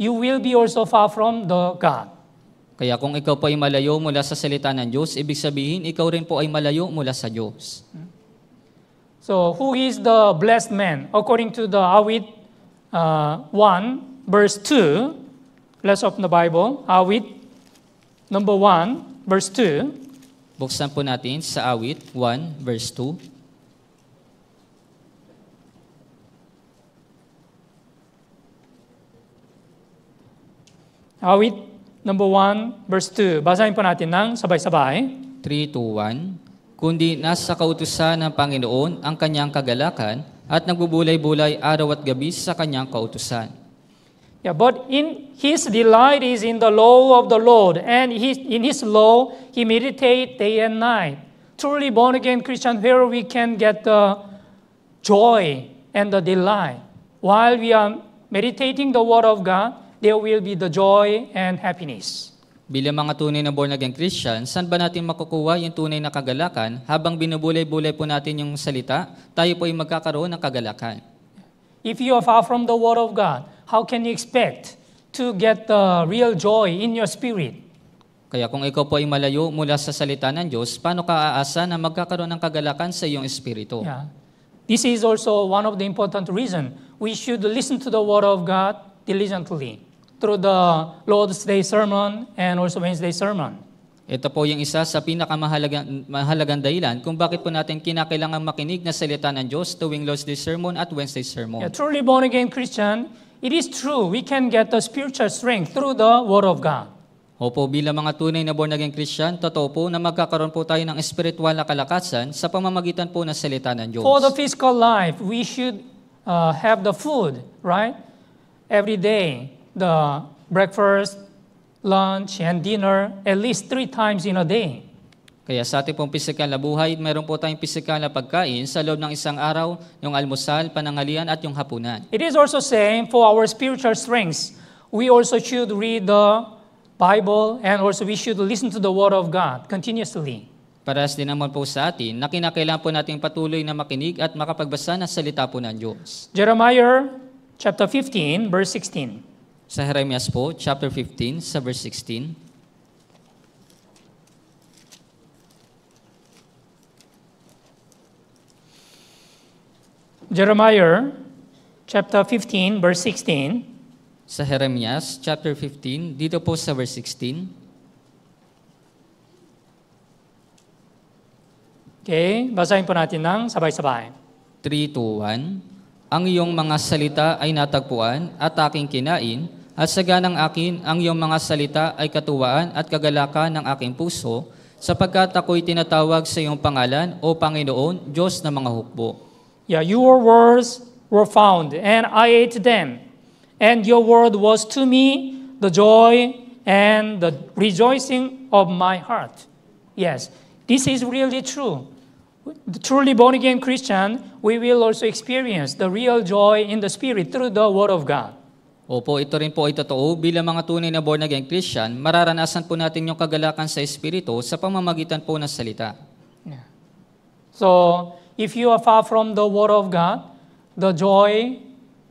Speaker 2: you
Speaker 1: will be also far from the God. Kaya kung ikaw po ay malayo mula sa salita ng Diyos, ibig sabihin, ikaw rin po ay malayo mula sa Diyos.
Speaker 2: So, who is the blessed man? According to the Awit uh, 1, verse 2,
Speaker 1: let's open the Bible. Awit number 1, verse 2. Buksan po natin sa Awit 1, verse 2. Awit number 1, verse 2. Basahin po natin ng sabay-sabay. 3 to 1. Kundi nasa kautusan ng Panginoon ang kanyang kagalakan at nagbubulay-bulay araw at gabi sa kanyang kautusan. Yeah, but in
Speaker 2: his delight is in the law of the Lord, and his, in his law he meditate day and night. Truly born again Christian, where we can get the joy and the delight while we are meditating the Word of God there
Speaker 1: will be the joy and happiness. Bilang mga tunay na born-again Christian, saan ba natin makukuha yung tunay na kagalakan? Habang binubulay-bulay po natin yung salita, tayo po ay magkakaroon ng kagalakan. If you are far from the Word of God, how can you expect
Speaker 2: to get the real joy in your spirit?
Speaker 1: Kaya kung ikaw po ay malayo mula sa salita ng Diyos, paano ka aasa na magkakaroon ng kagalakan sa iyong espiritu? Yeah. This is
Speaker 2: also one of the important reason we should listen to the
Speaker 1: Word of God diligently
Speaker 2: through the Lord's Day sermon and also Wednesday sermon.
Speaker 1: Ito po yung isa sa pinakamahalagang mahalagang dahilan kung bakit po natin kinakailangan makinig na salita ng Diyos tuwing Lord's Day Sermon at Wednesday Sermon. A
Speaker 2: truly born again Christian, it is true we can get the spiritual
Speaker 1: strength through the Word of God. Opo, bilang mga tunay na born again Christian, totoo po na magkakaroon po tayo ng espiritual na kalakasan sa pamamagitan po ng salita ng Diyos. For the
Speaker 2: physical life, we should uh, have the food, right? Every day the breakfast, lunch, and dinner at least three times in a day.
Speaker 1: Kaya sa ating pong pisikal na buhay, mayroon po tayong pisikal na pagkain sa loob ng isang araw, yung almusal, panangalian at yung hapunan.
Speaker 2: It is also same for our spiritual strengths, we also should read the Bible and also we should listen to the Word of God continuously.
Speaker 1: Paras din naman po sa atin na kinakailangan po natin patuloy na makinig at makapagbasa ng salita po ng Diyos. Jeremiah chapter 15 verse 16. Sa Jeremias po, chapter 15, sa verse 16.
Speaker 2: Jeremiah chapter 15 verse 16 sa Jeremias
Speaker 1: chapter 15 dito po sa verse 16 Okay, basahin po natin ng sabay-sabay. 3 to 1 Ang iyong mga salita ay natagpuan at aking kinain at saganang akin ang iyong mga salita ay katuwaan at kagalakan ng aking puso, sapagkat ako'y tinatawag sa iyong pangalan, O Panginoon, Diyos ng mga hukbo. Yeah, your
Speaker 2: words were found, and I ate them. And your word was to me the joy and the rejoicing of my heart. Yes, this is really true. The truly born again Christian, we will also
Speaker 1: experience the real joy in the Spirit through the Word of God. Opo, ito rin po ay totoo. Bilang mga tunay na born again Christian, mararanasan po natin yung kagalakan sa Espiritu sa pamamagitan po ng salita. So, if you are far from the Word of God,
Speaker 2: the joy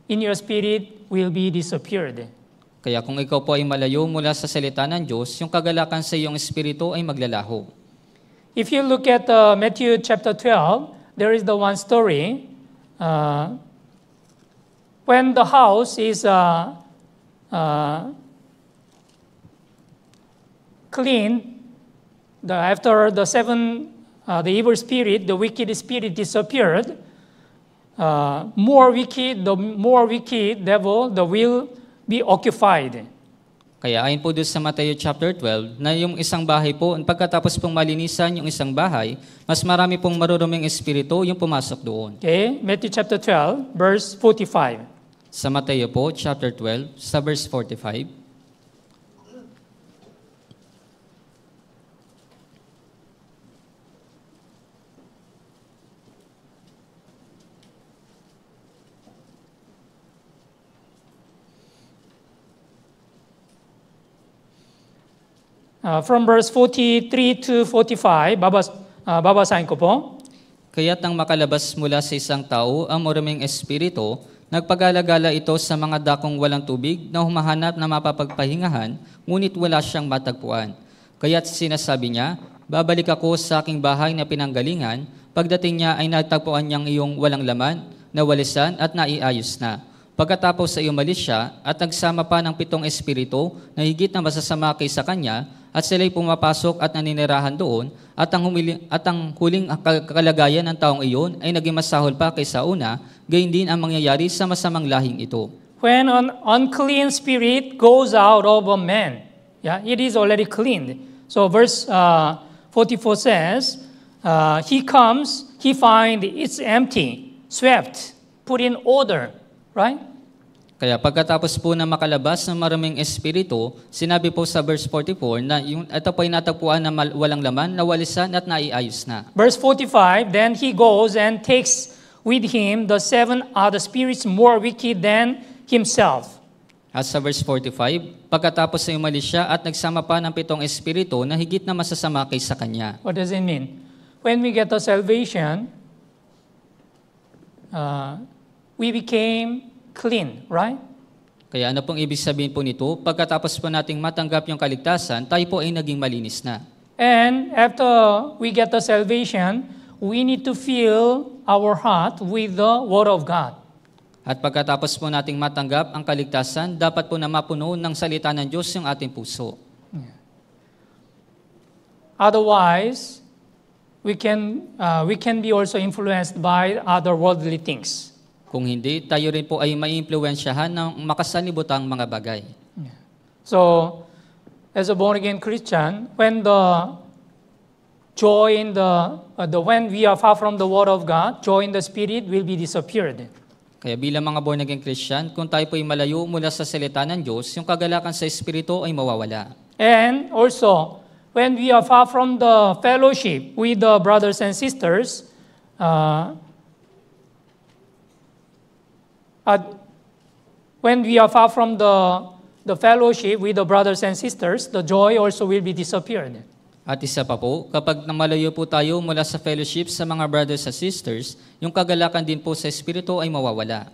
Speaker 2: in your spirit will be disappeared.
Speaker 1: Kaya kung ikaw po ay malayo mula sa salita ng Diyos, yung kagalakan sa iyong espiritu ay maglalaho. If you look at uh, Matthew chapter 12, there is the one story
Speaker 2: uh, when the house is uh, uh, clean, the, after the seven, uh, the evil spirit, the wicked spirit disappeared, uh, more wicked, the more wicked devil, the will be occupied.
Speaker 1: Kaya ayon po doon sa Mateo chapter 12, na yung isang bahay po, pagkatapos pong malinisan yung isang bahay, mas marami pong maruruming espiritu yung pumasok doon. Okay, Matthew chapter 12, verse 45. sa Mateo po, chapter 12, sa verse 45. Uh, from verse 43 to 45, babas, uh, babasahin ko po. Kaya't nang makalabas mula sa isang tao ang maraming espiritu, Nagpagalagala ito sa mga dakong walang tubig na humahanap na mapapagpahingahan, ngunit wala siyang matagpuan. Kaya't sinasabi niya, Babalik ako sa aking bahay na pinanggalingan, pagdating niya ay natagpuan niyang iyong walang laman, nawalisan at naiayos na. Pagkatapos ay umalis siya at nagsama pa ng pitong espiritu na higit na masasama kaysa kanya at sila'y pumapasok at naninirahan doon at ang, humili- at ang huling kalagayan ng taong iyon ay naging masahol pa kaysa una, gayon din ang mangyayari sa masamang lahing ito.
Speaker 2: When an unclean spirit goes out of a man, yeah, it is already cleaned. So verse uh, 44 says, uh, he comes, he finds it's empty, swept, put in order, right?
Speaker 1: Kaya pagkatapos po na makalabas ng maraming espiritu, sinabi po sa verse 44 na yung, ito po ay natagpuan na mal, walang laman, nawalisan at naiayos na.
Speaker 2: Verse 45, Then he goes and takes with him the seven other spirits more wicked than himself.
Speaker 1: At sa verse 45, pagkatapos ay umalis siya at nagsama pa ng pitong espiritu na higit na masasama kaysa kanya.
Speaker 2: What does it mean? When we get the salvation, uh, we became clean, right?
Speaker 1: Kaya ano pong ibig sabihin po nito? Pagkatapos po nating matanggap yung kaligtasan, tayo po ay naging malinis na.
Speaker 2: And after we get the salvation, we need to fill our heart with the Word
Speaker 1: of God. At pagkatapos po nating matanggap ang kaligtasan, dapat po na mapuno ng salita ng Diyos yung ating puso. Otherwise, we can, uh, we can be also influenced by other worldly things. Kung hindi, tayo rin po ay maiimpluwensyahan ng makasanibutang mga bagay. So, as a born-again Christian, when the joy in the, uh, the, when we are far from the Word of God, joy in the Spirit will be disappeared. Kaya bilang mga born again Christian, kung tayo po ay malayo mula sa salita ng Diyos, yung kagalakan sa Espiritu ay mawawala.
Speaker 2: And also,
Speaker 1: when we are far from the
Speaker 2: fellowship with the brothers and sisters, uh, uh, when we are far from the, the fellowship with the brothers and sisters, the joy also will be disappeared.
Speaker 1: At isa pa po, kapag namalayo po tayo mula sa fellowship sa mga brothers and sisters, yung kagalakan din po sa Espiritu ay mawawala.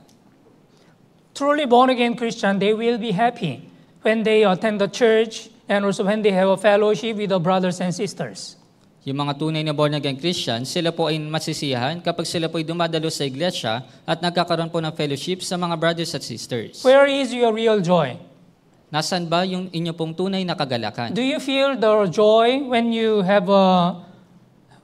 Speaker 2: Truly born-again Christian, they will be happy when they attend the church and also when they have a fellowship with the brothers and sisters.
Speaker 1: yung mga tunay na born again Christian, sila po ay masisiyahan kapag sila po ay dumadalo sa iglesia at nagkakaroon po ng fellowship sa mga brothers at sisters. Where is your real joy? Nasaan ba yung inyo pong tunay na kagalakan?
Speaker 2: Do you feel the joy when you have a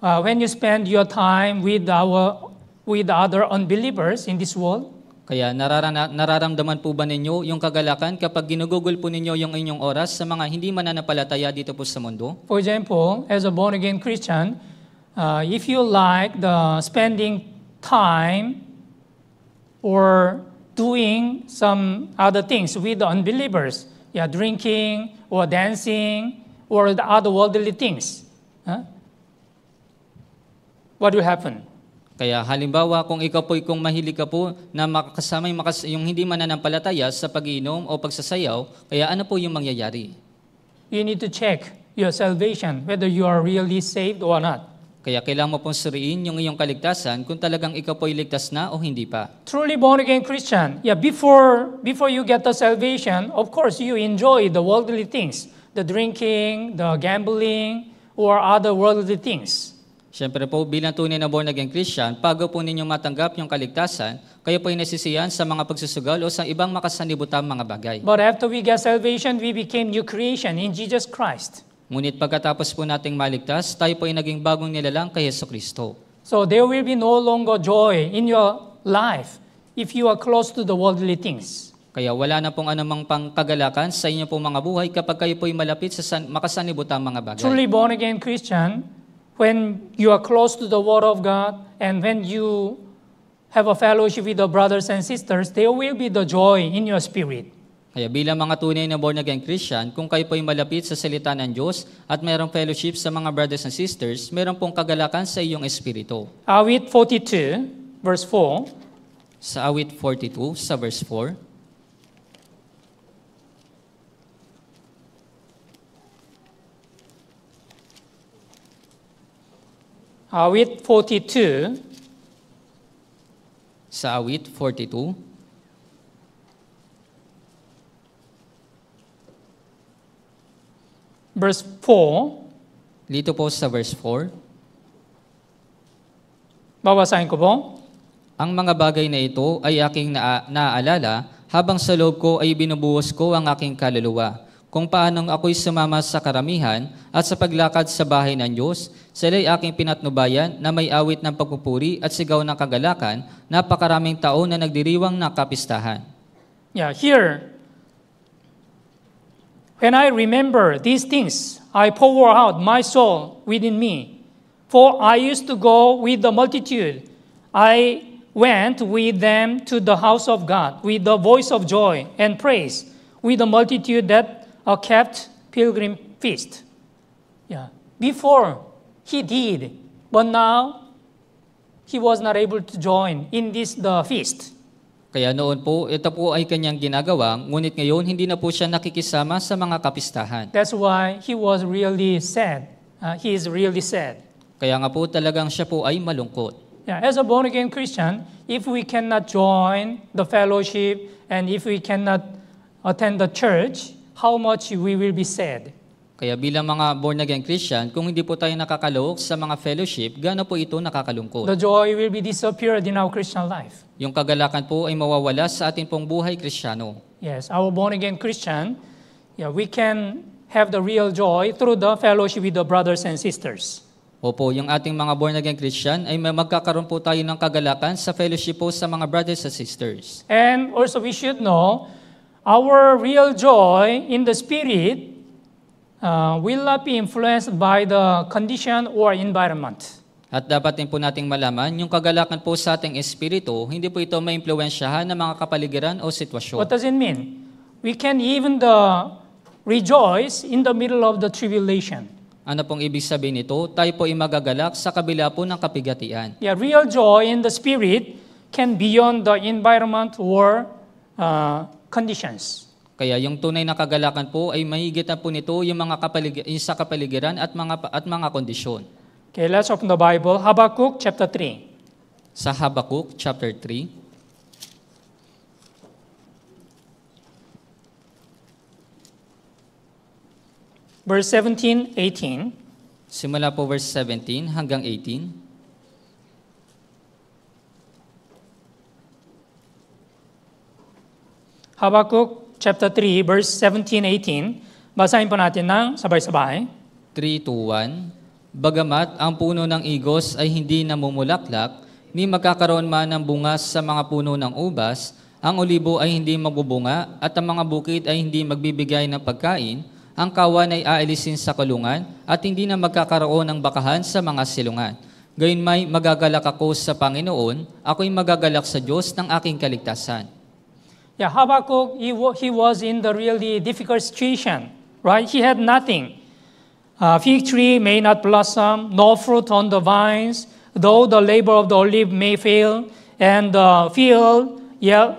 Speaker 2: uh, when you spend your time with our with other unbelievers in
Speaker 1: this world? Kaya nararamdaman po ba ninyo yung kagalakan kapag ginugugol po ninyo yung inyong oras sa mga hindi mananampalataya dito po sa mundo?
Speaker 2: For example, as a born-again Christian, uh, if you like the spending time or doing some other things with the unbelievers, yeah, drinking or dancing or the other worldly things, huh?
Speaker 1: what will happen? Kaya halimbawa kung ikaw po kung mahilig ka po na makasama makas- yung hindi mananampalataya sa pag-inom o pagsasayaw, kaya ano po yung mangyayari? You need to check your salvation whether you are really saved or not. Kaya kailangan mo pong suriin yung iyong kaligtasan kung talagang ikaw po ay ligtas na o hindi pa.
Speaker 2: Truly born again Christian. Yeah, before before you get the salvation, of course you enjoy
Speaker 1: the worldly things, the drinking, the gambling, or other worldly things. Siyempre po, bilang tunay na born again Christian, bago po ninyong matanggap yung kaligtasan, kayo po ay nasisiyan sa mga pagsusugal o sa ibang makasanibutan mga bagay. But after we get salvation, we became new creation in Jesus Christ. Ngunit pagkatapos po nating maligtas, tayo po ay naging bagong nilalang kay Yeso Kristo.
Speaker 2: So there will be no longer joy in your life
Speaker 1: if you are close to the worldly things. Kaya wala na pong anumang pangkagalakan sa inyo pong mga buhay kapag kayo po ay malapit sa san- makasanibutan mga bagay. Truly born
Speaker 2: again Christian when you are close to the Word of God and when you have a fellowship with the brothers and sisters, there will be the joy in your spirit.
Speaker 1: Kaya bilang mga tunay na born-again Christian, kung kayo po'y malapit sa salita ng Diyos at mayroong fellowship sa mga brothers and sisters, mayroon pong kagalakan sa iyong espiritu.
Speaker 2: Awit 42, verse 4.
Speaker 1: Sa awit 42, sa verse 4.
Speaker 2: Awit 42. Sa
Speaker 1: awit 42.
Speaker 2: Verse 4.
Speaker 1: Dito po sa verse 4. Babasahin ko po. Ang mga bagay na ito ay aking na- naaalala habang sa loob ko ay binubuhos ko ang aking kaluluwa kung paanong ako'y sumama sa karamihan at sa paglakad sa bahay ng Diyos, sila'y aking pinatnubayan na may awit ng pagpupuri at sigaw ng kagalakan, napakaraming tao na nagdiriwang na kapistahan.
Speaker 2: Yeah, here, when I remember these things, I pour out my soul within me. For I used to go with the multitude. I went with them to the house of God with the voice of joy and praise, with the multitude that a kept pilgrim feast. Yeah. Before he did, but now he was not able to join in this the feast.
Speaker 1: Kaya noon po, ito po ay kanyang ginagawa, ngunit ngayon hindi na po siya nakikisama sa mga kapistahan.
Speaker 2: That's why he was really sad. Uh, he is really sad.
Speaker 1: Kaya nga po talagang siya po ay malungkot.
Speaker 2: Yeah, as a born again Christian, if we cannot join the fellowship and if we cannot attend the church, how
Speaker 1: much we will be saved. Kaya bilang mga born-again Christian, kung hindi po tayo nakakaloob sa mga fellowship, gaano po ito nakakalungkot? The
Speaker 2: joy will be disappeared in our Christian life.
Speaker 1: Yung kagalakan po ay mawawala sa ating pong buhay Kristiyano.
Speaker 2: Yes, our born-again Christian, yeah, we can have the real joy through the fellowship with the brothers and sisters.
Speaker 1: Opo, yung ating mga born-again Christian ay may magkakaroon po tayo ng kagalakan sa fellowship po sa mga brothers and sisters.
Speaker 2: And also we should know Our real joy in the Spirit uh, will not be influenced by the condition or
Speaker 1: environment. At dapat din po nating malaman, yung kagalakan po sa ating espiritu, hindi po ito maimpluwensyahan ng mga kapaligiran o sitwasyon. What does it mean? We can even the
Speaker 2: rejoice in the middle of the tribulation.
Speaker 1: Ano pong ibig sabihin nito? Tayo po ay magagalak sa kabila po ng kapigatian.
Speaker 2: Yeah, real joy in the spirit can beyond
Speaker 1: the environment or uh, conditions. Kaya yung tunay na kagalakan po ay mahigit na po nito yung mga kapalig- sa kapaligiran at mga at mga kondisyon. Okay, let's open the Bible. Habakkuk chapter 3. Sa Habakkuk chapter 3, verse 17, 18. Simula po verse 17 hanggang 18.
Speaker 2: Habakkuk chapter 3 verse 17
Speaker 1: 18. Basahin po natin ng sabay-sabay. 3 to 1. Bagamat ang puno ng igos ay hindi namumulaklak, ni magkakaroon man ng bungas sa mga puno ng ubas, ang olibo ay hindi magbubunga at ang mga bukid ay hindi magbibigay ng pagkain, ang kawan ay aalisin sa kulungan at hindi na magkakaroon ng bakahan sa mga silungan. Gayunmay magagalak ako sa Panginoon, ako'y magagalak sa Diyos ng aking kaligtasan.
Speaker 2: yeah, Habakkuk, he, he was in the really difficult situation, right? He had nothing. Uh, fig tree may not blossom, no fruit on the vines, though the labor of the olive may fail, and the field yield,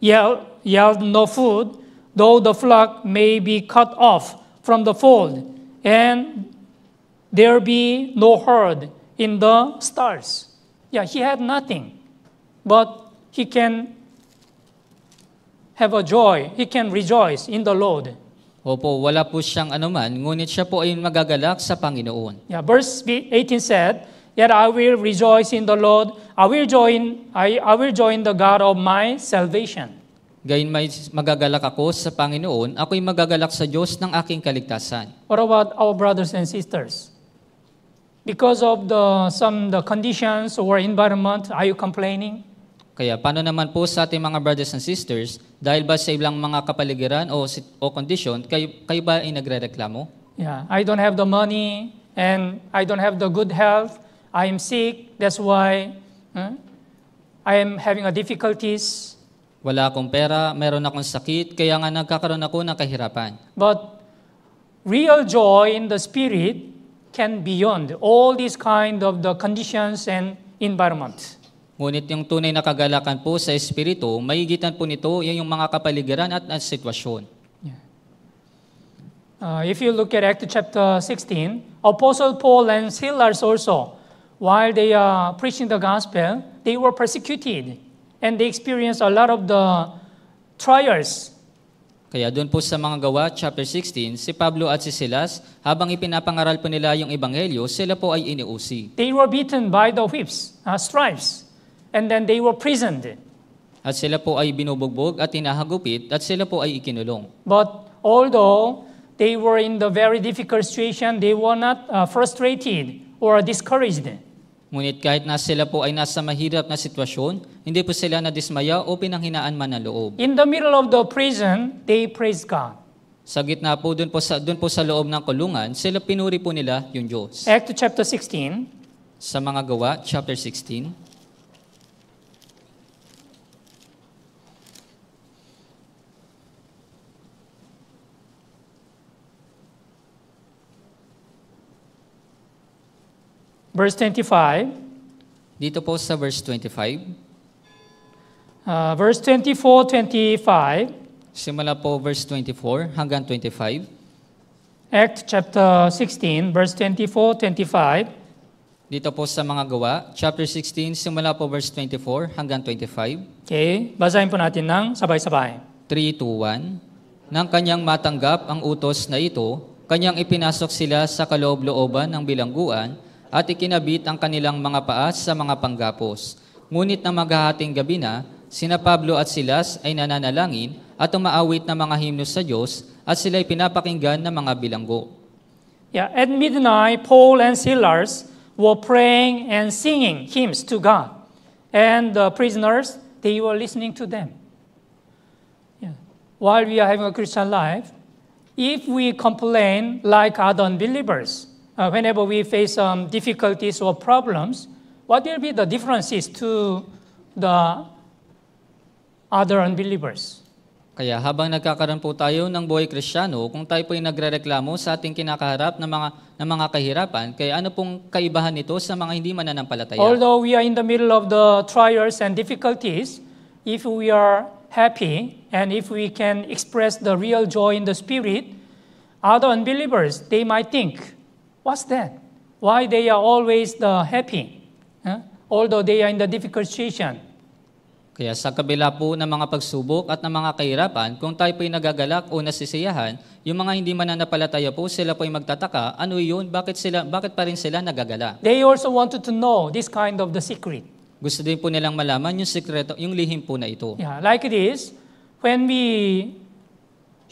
Speaker 2: yeah, yeah, no food, though the flock may be cut off from the fold, and there be no herd in the stars. Yeah, he had nothing, but he can
Speaker 1: have a joy. He can rejoice in the Lord. Opo, wala po siyang anuman, ngunit siya po ay magagalak sa Panginoon.
Speaker 2: Yeah, verse 18 said, Yet I will rejoice in the Lord. I will join, I, I will join the God of my salvation.
Speaker 1: Gayon may magagalak ako sa Panginoon, ako'y magagalak sa Diyos ng aking kaligtasan.
Speaker 2: What about our brothers and sisters? Because of the some the conditions or environment, are you complaining?
Speaker 1: Kaya paano naman po sa ating mga brothers and sisters, dahil ba sa ilang mga kapaligiran o, o condition, kayo, kayo ba ay nagrereklamo? Yeah,
Speaker 2: I don't have the money and I don't have the good health. I am sick, that's why huh? I am having a
Speaker 1: difficulties. Wala akong pera, meron akong sakit, kaya nga nagkakaroon ako ng kahirapan.
Speaker 2: But real joy in the spirit can beyond all these kind of the conditions and environment.
Speaker 1: Ngunit yung tunay na kagalakan po sa Espiritu, mayigitan po nito yan yung mga kapaligiran at ang sitwasyon.
Speaker 2: Uh, if you look at Acts chapter 16, Apostle Paul and Silas also, while they are uh, preaching the gospel, they were persecuted and they experienced a lot of the trials.
Speaker 1: Kaya doon po sa mga gawa, chapter 16, si Pablo at si Silas, habang ipinapangaral po nila yung ebanghelyo, sila po ay iniusi.
Speaker 2: They were beaten by the whips, uh, stripes, and then they were prisoned.
Speaker 1: At sila po ay binubugbog at hinahagupit at sila po ay ikinulong.
Speaker 2: But although they were in the very difficult situation, they were not uh, frustrated or
Speaker 1: discouraged. Ngunit kahit na sila po ay nasa mahirap na sitwasyon, hindi po sila nadismaya o pinanghinaan man ng loob. In the middle of the prison, they praised God. Sa gitna po doon po sa doon po sa loob ng kulungan, sila pinuri po nila yung Diyos. Acts chapter 16. Sa mga gawa chapter 16. Verse 25. Dito po sa verse 25. Uh, verse 24, 25. Simula po verse 24 hanggang 25. Act chapter 16, verse 24, 25. Dito po sa mga gawa, chapter 16, simula po verse 24 hanggang 25. Okay, basahin po natin ng sabay-sabay. 3 to 1. Nang kanyang matanggap ang utos na ito, kanyang ipinasok sila sa kaloob-looban ng bilangguan at ikinabit ang kanilang mga paas sa mga panggapos. Ngunit na maghahating gabi na, sina Pablo at Silas ay nananalangin at umaawit ng mga himno sa Diyos at sila'y pinapakinggan ng mga bilanggo. Yeah, at
Speaker 2: midnight, Paul and Silas were praying and singing hymns to God. And the prisoners, they were listening to them. Yeah. While we are having a Christian life, if we complain like other unbelievers, uh, whenever we face um, difficulties or problems, what will be the differences to the other unbelievers?
Speaker 1: Kaya habang nagkakaroon po tayo ng buhay kung tayo po sa ating kinakaharap ng mga, ng mga kahirapan, kaya ano pong kaibahan nito sa mga hindi mananampalataya? Although
Speaker 2: we are in the middle of the trials and difficulties, if we are happy and if we can express the real joy in the Spirit, other unbelievers, they might think, What's that? Why they are always the happy, huh? although they are in the difficult situation?
Speaker 1: Kaya sa kabila po ng mga pagsubok at ng mga kahirapan, kung tayo po'y nagagalak o nasisiyahan, yung mga hindi mananapalataya po, sila po'y magtataka, ano yun? Bakit, sila, bakit pa rin sila nagagalak? They also wanted to know this kind of the secret. Gusto din po nilang malaman yung sikreto, yung lihim po na ito. Yeah,
Speaker 2: like this, when we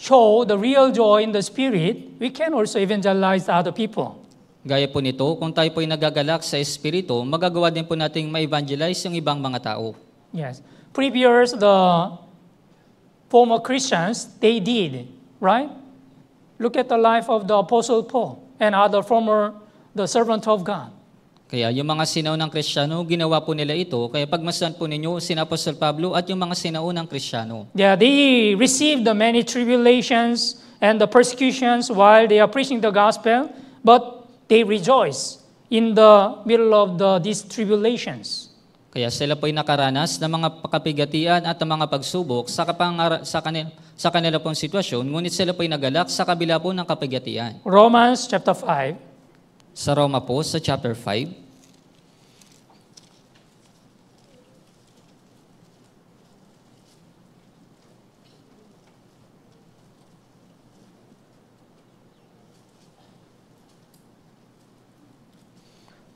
Speaker 2: show the real joy
Speaker 1: in the Spirit,
Speaker 2: we can also evangelize other people.
Speaker 1: Gaya po nito, kung tayo po ay nagagalak sa Espiritu, magagawa din po nating ma-evangelize yung ibang mga tao.
Speaker 2: Yes. Previous, the former Christians, they did, right? Look at the life of the Apostle Paul and other former, the servant of God.
Speaker 1: Kaya yung mga sinaw ng Kristiyano, ginawa po nila ito. Kaya pagmasdan po ninyo si Apostol Pablo at yung mga sinaw ng Kristiyano.
Speaker 2: Yeah, they received the many tribulations and the persecutions while they are preaching the gospel. But they rejoice in the middle of the, these tribulations.
Speaker 1: Kaya sila po'y nakaranas ng mga kapigatian at ng mga pagsubok sa, kapangar- sa, kanil- sa kanila pong sitwasyon, ngunit sila po'y nagalak sa kabila po ng kapigatian. Romans chapter 5. Sa Roma po, sa chapter 5.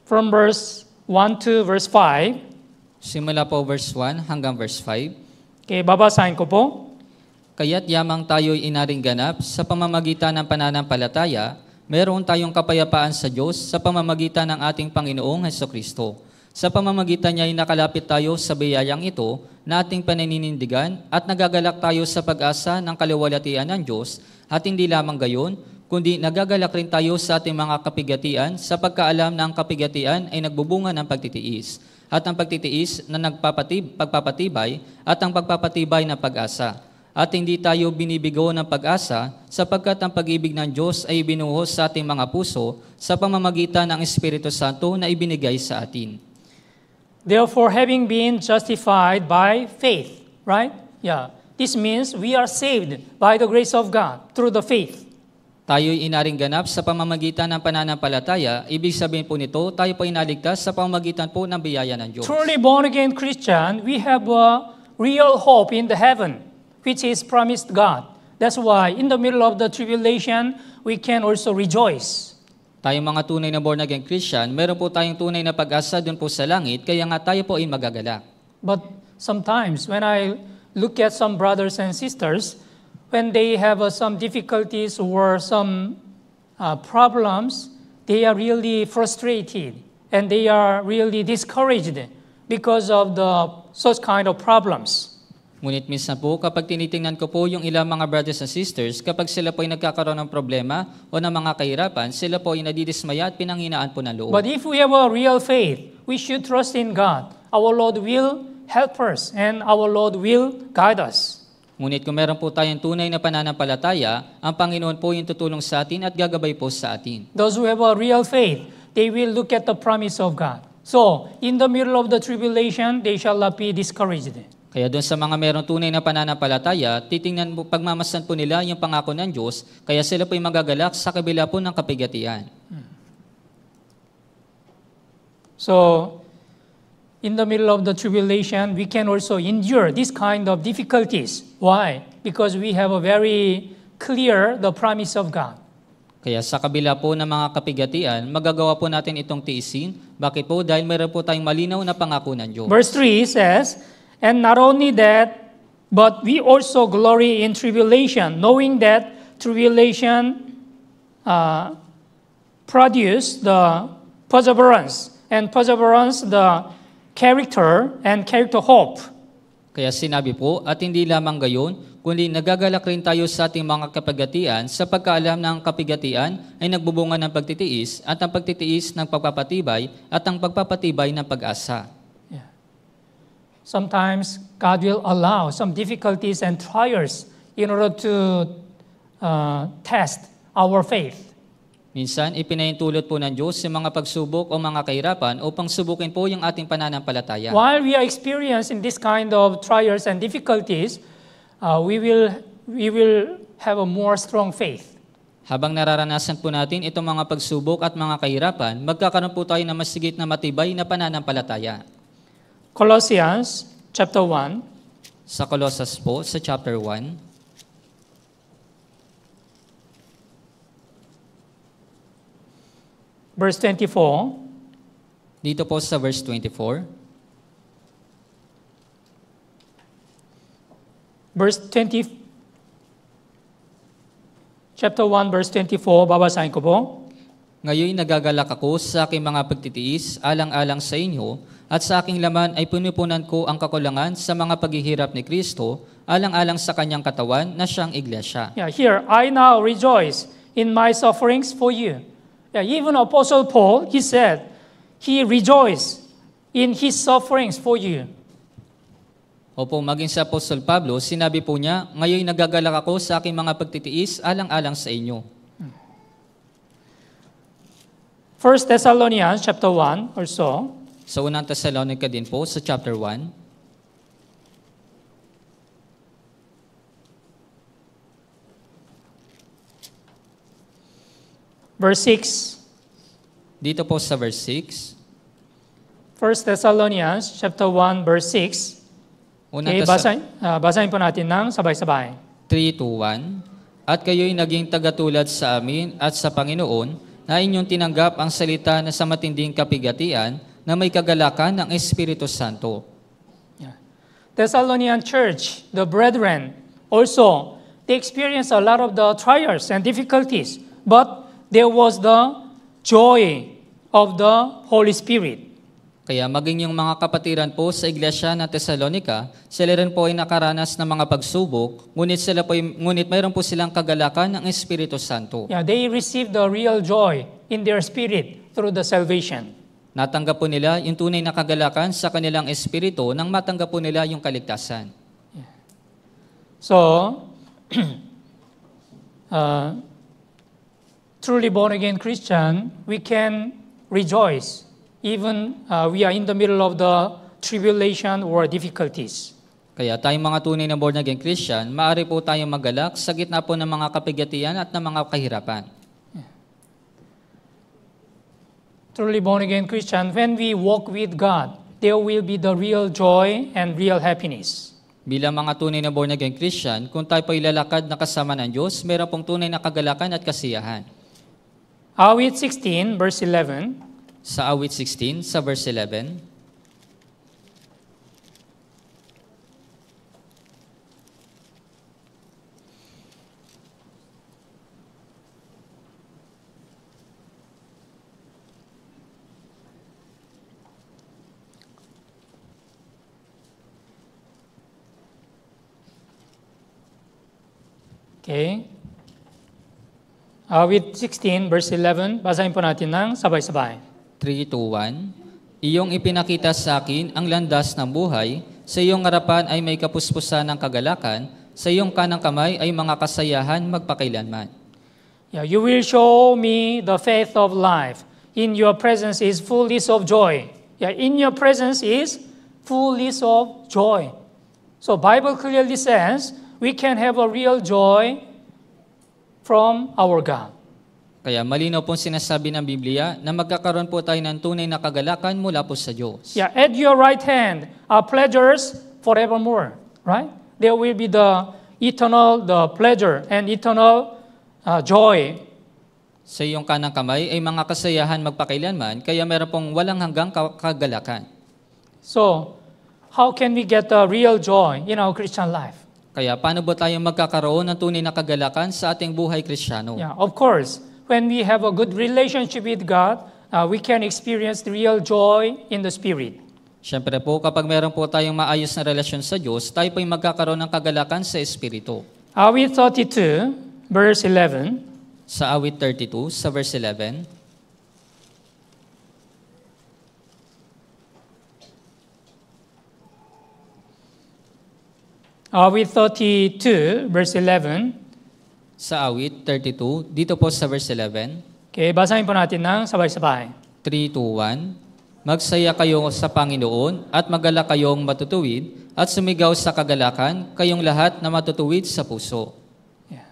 Speaker 1: from verse 1 to verse 5. Simula po verse 1 hanggang verse 5. Okay, babasahin ko po. Kaya't yamang tayo'y inaring ganap sa pamamagitan ng pananampalataya, mayroon tayong kapayapaan sa Diyos sa pamamagitan ng ating Panginoong Heso Kristo. Sa pamamagitan niya ay nakalapit tayo sa biyayang ito na ating pananinindigan at nagagalak tayo sa pag-asa ng kaliwalatian ng Diyos at hindi lamang gayon, kundi nagagalak rin tayo sa ating mga kapigatian sa pagkaalam na ang kapigatian ay nagbubunga ng pagtitiis at ang pagtitiis na nagpapatib, pagpapatibay at ang pagpapatibay na pag-asa. At hindi tayo binibigo ng pag-asa sapagkat ang pag-ibig ng Diyos ay binuhos sa ating mga puso sa pamamagitan ng Espiritu Santo na ibinigay sa atin. Therefore, having been justified by
Speaker 2: faith, right? Yeah. This means we are saved by the grace of God through the faith
Speaker 1: tayo'y inaring ganap sa pamamagitan ng pananampalataya, ibig sabihin po nito, tayo po naligtas sa pamamagitan po ng biyaya ng Diyos.
Speaker 2: Truly born again Christian, we have a real hope in the heaven, which is promised God. That's why in the middle of the
Speaker 1: tribulation, we can also rejoice. Tayong mga tunay na born again Christian, meron po tayong tunay na pag-asa doon po sa langit, kaya nga tayo po ay magagalak.
Speaker 2: But sometimes when I look at some brothers and sisters, when they have uh, some difficulties or some uh, problems, they are really frustrated and they are really discouraged because of the such kind of problems.
Speaker 1: Ngunit minsan po, kapag tinitingnan ko po yung ilang mga brothers and sisters, kapag sila po ay nagkakaroon ng problema o ng mga kahirapan, sila po ay nadidismaya at pinanghinaan po ng loob. But
Speaker 2: if we have a real faith, we should trust in God. Our Lord will help us and our
Speaker 1: Lord will guide us. Ngunit kung meron po tayong tunay na pananampalataya, ang Panginoon po yung tutulong sa atin at gagabay po sa atin. Those who have a real faith, they will look at the
Speaker 2: promise of God. So, in the middle of the tribulation, they shall not be discouraged.
Speaker 1: Kaya doon sa mga merong tunay na pananampalataya, titingnan po, pagmamasan po nila yung pangako ng Diyos, kaya sila po'y magagalak sa kabila po ng kapigatian. Hmm. So, in the middle of the tribulation, we can also endure
Speaker 2: this kind of difficulties. Why? Because we have a very clear the promise of God.
Speaker 1: Kaya sa kabila po ng mga kapigatian, magagawa po natin itong tiisin. Bakit po? Dahil meron po tayong malinaw na pangako ng Diyos. Verse
Speaker 2: 3 says, And not only that, but we also glory in tribulation, knowing that tribulation uh, produce the perseverance,
Speaker 1: and perseverance the character, and character hope. Kaya sinabi po, at hindi lamang gayon, kundi nagagalak rin tayo sa ating mga kapagatian sa pagkaalam ng kapigatian ay nagbubunga ng pagtitiis at ang pagtitiis ng pagpapatibay at ang pagpapatibay ng pag-asa.
Speaker 2: Yeah. Sometimes God will allow some difficulties and trials in order to uh,
Speaker 1: test our faith. Minsan, ipinahintulot po ng Diyos sa mga pagsubok o mga kahirapan upang subukin po yung ating pananampalataya.
Speaker 2: While we are experiencing this kind of trials and difficulties, uh, we will we will have a more strong faith.
Speaker 1: Habang nararanasan po natin itong mga pagsubok at mga kahirapan, magkakaroon po tayo ng mas sigit na matibay na pananampalataya. Colossians chapter 1 Sa Colossus po, sa chapter 1 verse 24. Dito po sa verse 24.
Speaker 2: Verse 20, chapter
Speaker 1: 1, verse 24, babasahin ko po. Ngayon nagagalak ako sa aking mga pagtitiis, alang-alang sa inyo, at sa aking laman ay punipunan ko ang kakulangan sa mga paghihirap ni Kristo, alang-alang sa kanyang katawan na siyang iglesia.
Speaker 2: Yeah, here, I now rejoice in my sufferings for you Yeah, even Apostle Paul, he said,
Speaker 1: he rejoiced in his sufferings for you. Opo, maging sa Apostol Pablo, sinabi po niya, ngayon nagagalak ako sa aking mga pagtitiis alang-alang sa inyo. 1 Thessalonians chapter 1 or so. Sa unang Thessalonica din po, sa chapter 1. Verse 6. Dito po sa verse 6.
Speaker 2: 1 Thessalonians chapter 1 verse 6. Una okay, basahin,
Speaker 1: uh, basahin po natin ng sabay-sabay. 3 to 1. At kayo'y naging tagatulad sa amin at sa Panginoon na inyong tinanggap ang salita na sa matinding kapigatian na may kagalakan ng Espiritu Santo. Thessalonian
Speaker 2: Church, the brethren, also, they experience a lot of the trials and
Speaker 1: difficulties. But there was the joy of the Holy Spirit. Kaya maging yung mga kapatiran po sa iglesia na Tesalonica, sila rin po ay nakaranas ng mga pagsubok, ngunit, sila po ay, ngunit mayroon po silang kagalakan ng Espiritu Santo.
Speaker 2: Yeah, they received the real joy in their spirit through the salvation.
Speaker 1: Natanggap po nila yung tunay na kagalakan sa kanilang espiritu nang matanggap po nila yung kaligtasan. So, uh,
Speaker 2: truly born again Christian, we can rejoice
Speaker 1: even uh, we are in the middle of the tribulation or difficulties. Kaya tayong mga tunay na born again Christian, maaari po tayong magalak sa gitna po ng mga kapighatian at ng mga kahirapan.
Speaker 2: Truly born again Christian,
Speaker 1: when we walk with God, there will be the real joy and real happiness. Bilang mga tunay na born again Christian, kung tayo po ilalakad na kasama ng Diyos, meron pong tunay na kagalakan at kasiyahan. Awit 16, verse 11. Sa awit 16, sa verse 11. Okay. Awit uh, 16 verse 11, basahin po natin ng sabay-sabay. 3, 2, 1. Iyong ipinakita sa akin ang landas ng buhay, sa iyong harapan ay may kapuspusan ng kagalakan, sa iyong kanang kamay ay mga kasayahan magpakailanman.
Speaker 2: Yeah, you will show me the faith of life. In your presence is fullness of joy. Yeah, in your presence is fullness of joy. So Bible clearly says we can have a real joy from our God.
Speaker 1: Kaya malinaw pong sinasabi ng Biblia na magkakaroon po tayo ng tunay na kagalakan mula po sa Diyos. Yeah, at your
Speaker 2: right hand are pleasures forevermore,
Speaker 1: right? There will be the eternal the pleasure and eternal uh, joy. Sa iyong kanang kamay ay mga kasayahan magpakailanman, kaya meron pong walang hanggang kagalakan. So, how can we get a real joy in our Christian life? Kaya paano ba tayo magkakaroon ng tunay na kagalakan sa ating buhay Kristiyano? Yeah, of
Speaker 2: course. When we have a good relationship with God, uh, we can experience the real
Speaker 1: joy in the Spirit. Siyempre po, kapag meron po tayong maayos na relasyon sa Diyos, tayo po po'y magkakaroon ng kagalakan sa Espiritu. Awit 32, verse 11. Sa awit 32, sa verse 11.
Speaker 2: Awit 32, verse 11. Sa awit 32,
Speaker 1: dito po sa verse 11. Okay, basahin po natin ng sabay-sabay. 3, 2, 1. Magsaya kayo sa Panginoon at magala kayong matutuwid at sumigaw sa kagalakan kayong lahat na matutuwid sa puso. Yeah.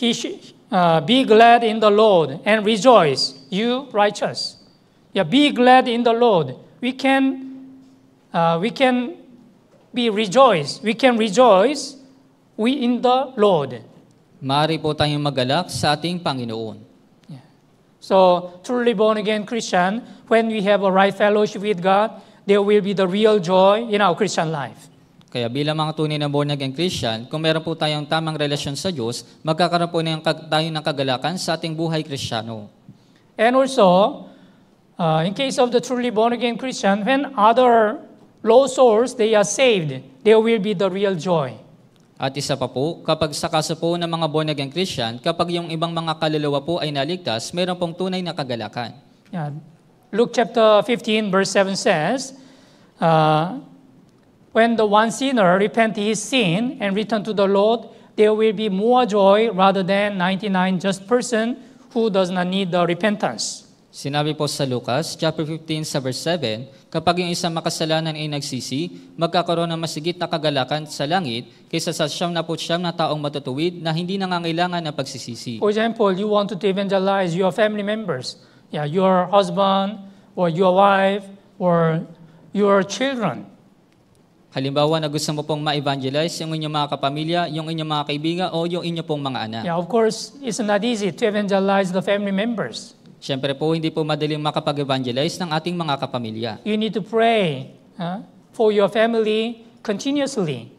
Speaker 1: He sh-
Speaker 2: uh, be glad in the Lord and rejoice, you righteous. Yeah, be glad in the Lord. We can uh, we can be rejoiced. We can rejoice we in the Lord. Mari po tayong magalak sa ating Panginoon. So, truly born again Christian, when we have a right fellowship with God, there will be the real joy in our Christian life.
Speaker 1: Kaya bilang mga tunay na born again Christian, kung meron po tayong tamang relasyon sa Diyos, magkakaroon po ng, tayo ng kagalakan sa ating buhay Kristiyano.
Speaker 2: And also, uh, in case of the truly born again Christian, when other low souls, they are saved, there will
Speaker 1: be the real joy. At isa pa po, kapag sa kaso po ng mga born again Christian, kapag yung ibang mga kaluluwa po ay naligtas, meron pong tunay na kagalakan. Yeah. Luke chapter 15 verse 7 says, uh, When the one sinner
Speaker 2: repent his sin and return to the Lord, there will be more joy rather than 99
Speaker 1: just person who does not need the repentance. Sinabi po sa Lucas, chapter 15 sa verse 7, kapag yung isang makasalanan ay nagsisi, magkakaroon ng masigit na kagalakan sa langit kaysa sa siyam na putsyam na taong matutuwid na hindi nangangailangan ng pagsisisi. For
Speaker 2: example, you want to evangelize your family members, yeah, your husband, or your wife, or your children.
Speaker 1: Halimbawa na gusto mo pong ma-evangelize yung inyong mga kapamilya, yung inyong mga kaibigan, o yung inyong pong mga anak. Yeah, of course, it's not easy to evangelize the family members. Siyempre po, hindi po madaling makapag-evangelize ng ating mga kapamilya.
Speaker 2: You need to pray huh, for your family continuously.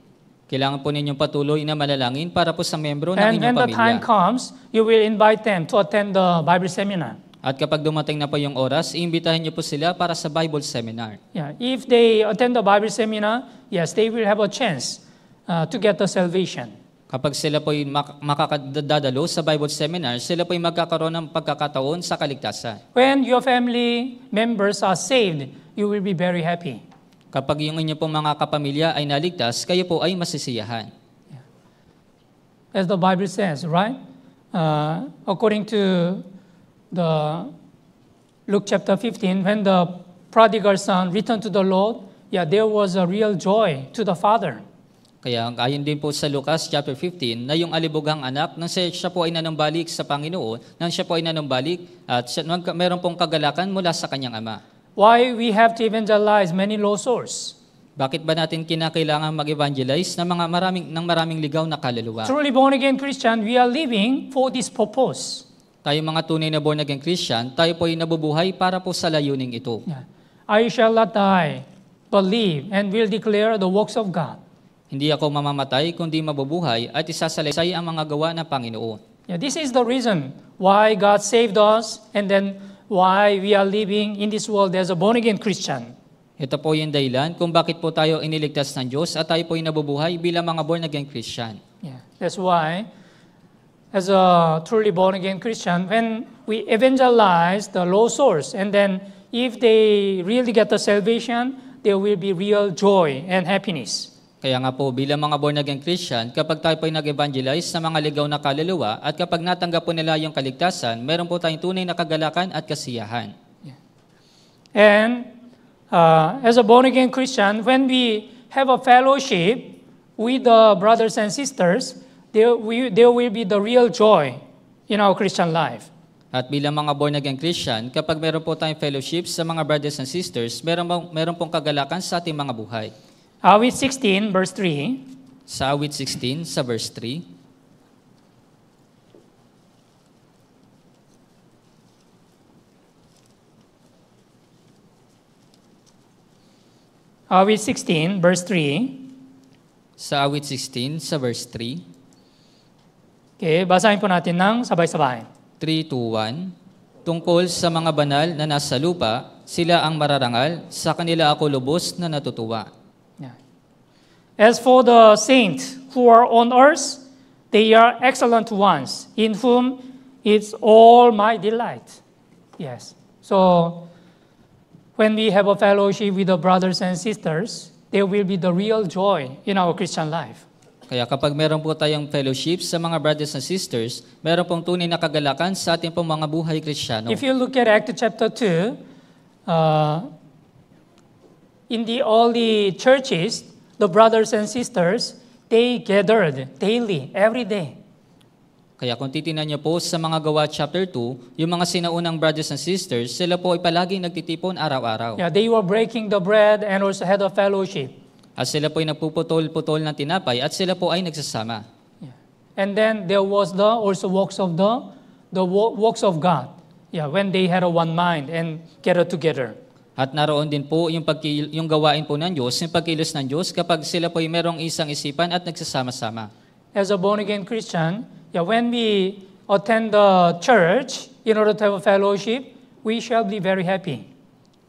Speaker 1: Kailangan po ninyong patuloy na malalangin para po sa membro ng and inyong pamilya. And when the time comes, you
Speaker 2: will invite them to attend the Bible seminar.
Speaker 1: At kapag dumating na po yung oras, iimbitahin niyo po sila para sa Bible seminar.
Speaker 2: Yeah, if they attend the Bible seminar, yes, they will have a chance uh, to get the salvation.
Speaker 1: Kapag sila po'y mak- makakadadalo sa Bible seminar, sila po'y magkakaroon ng pagkakataon sa kaligtasan.
Speaker 2: When your family members
Speaker 1: are saved, you will be very happy. Kapag yung inyo pong mga kapamilya ay naligtas, kayo po ay masisiyahan.
Speaker 2: As the Bible says, right? Uh, according to the Luke chapter 15, when the prodigal son returned to the Lord, yeah, there was a real joy to the father.
Speaker 1: Kaya ayon din po sa Lucas chapter 15 na yung alibughang anak, nang siya po ay nanumbalik sa Panginoon, nang siya po ay nanumbalik at siya, meron pong kagalakan mula sa kanyang ama. Why we have to evangelize many low source? Bakit ba natin kinakailangan mag-evangelize ng mga maraming ng maraming ligaw na kaluluwa? Truly born again Christian, we are living for this purpose. Tayo mga tunay na born again Christian, tayo po ay nabubuhay para po sa layuning ito. Yeah.
Speaker 2: I shall not die, but and will declare the works of God.
Speaker 1: Hindi ako mamamatay, kundi mabubuhay at isasalaysay ang mga gawa ng Panginoon.
Speaker 2: Yeah, this is the reason why God saved us and then why we are living in this world
Speaker 1: as a born-again Christian. Ito po yung dahilan kung bakit po tayo iniligtas ng Diyos at tayo po ay nabubuhay bilang mga born-again Christian.
Speaker 2: Yeah, that's why as a truly born-again Christian, when we evangelize the lost souls and then if they really get the salvation, there will be real joy and happiness.
Speaker 1: Kaya nga po, bilang mga born again Christian, kapag tayo po ay nag-evangelize sa mga ligaw na kaluluwa at kapag natanggap po nila yung kaligtasan, meron po tayong tunay na kagalakan at kasiyahan. And uh, as a born again Christian, when we have a fellowship with the brothers and sisters, there, we, there will be the real joy in our Christian life. At bilang mga born again Christian, kapag meron po tayong fellowship sa mga brothers and sisters, meron, meron pong kagalakan sa ating mga buhay. Awit 16 verse 3. Sa awit 16 sa verse 3.
Speaker 2: Awit 16 verse 3.
Speaker 1: Sa awit 16 sa verse 3. Okay, basahin po natin ng sabay-sabay. 3 2, 1. Tungkol sa mga banal na nasa lupa, sila ang mararangal, sa kanila ako lubos na natutuwa. As for the saints who are on earth, they are excellent ones, in whom
Speaker 2: is all my delight. Yes. So when we have a fellowship with the brothers and sisters, there will be the real joy in our Christian life.
Speaker 1: Kaya kapag meron po tayong fellowship sa mga brothers and sisters, meron pong tunay na kagalakan sa ating pong mga buhay kristyano. If
Speaker 2: you look at Acts chapter 2, uh, in the early churches, the brothers and sisters, they gathered daily, every day.
Speaker 1: Kaya kung titingnan niyo po sa mga gawa chapter 2, yung mga sinaunang brothers and sisters, sila po ay palaging nagtitipon araw-araw. Yeah, they were breaking the bread and also had a fellowship. At sila po ay nagpuputol-putol ng tinapay at sila po ay nagsasama. Yeah.
Speaker 2: And then there was the also works of the the works of God. Yeah, when they had a one mind and gathered together.
Speaker 1: At naroon din po yung, pagkil- yung gawain po ng Diyos, yung pagkilos ng Diyos kapag sila po ay merong isang isipan at nagsasama-sama.
Speaker 2: As a born-again Christian, yeah, when we attend
Speaker 1: the church in order to have a fellowship, we shall be very happy.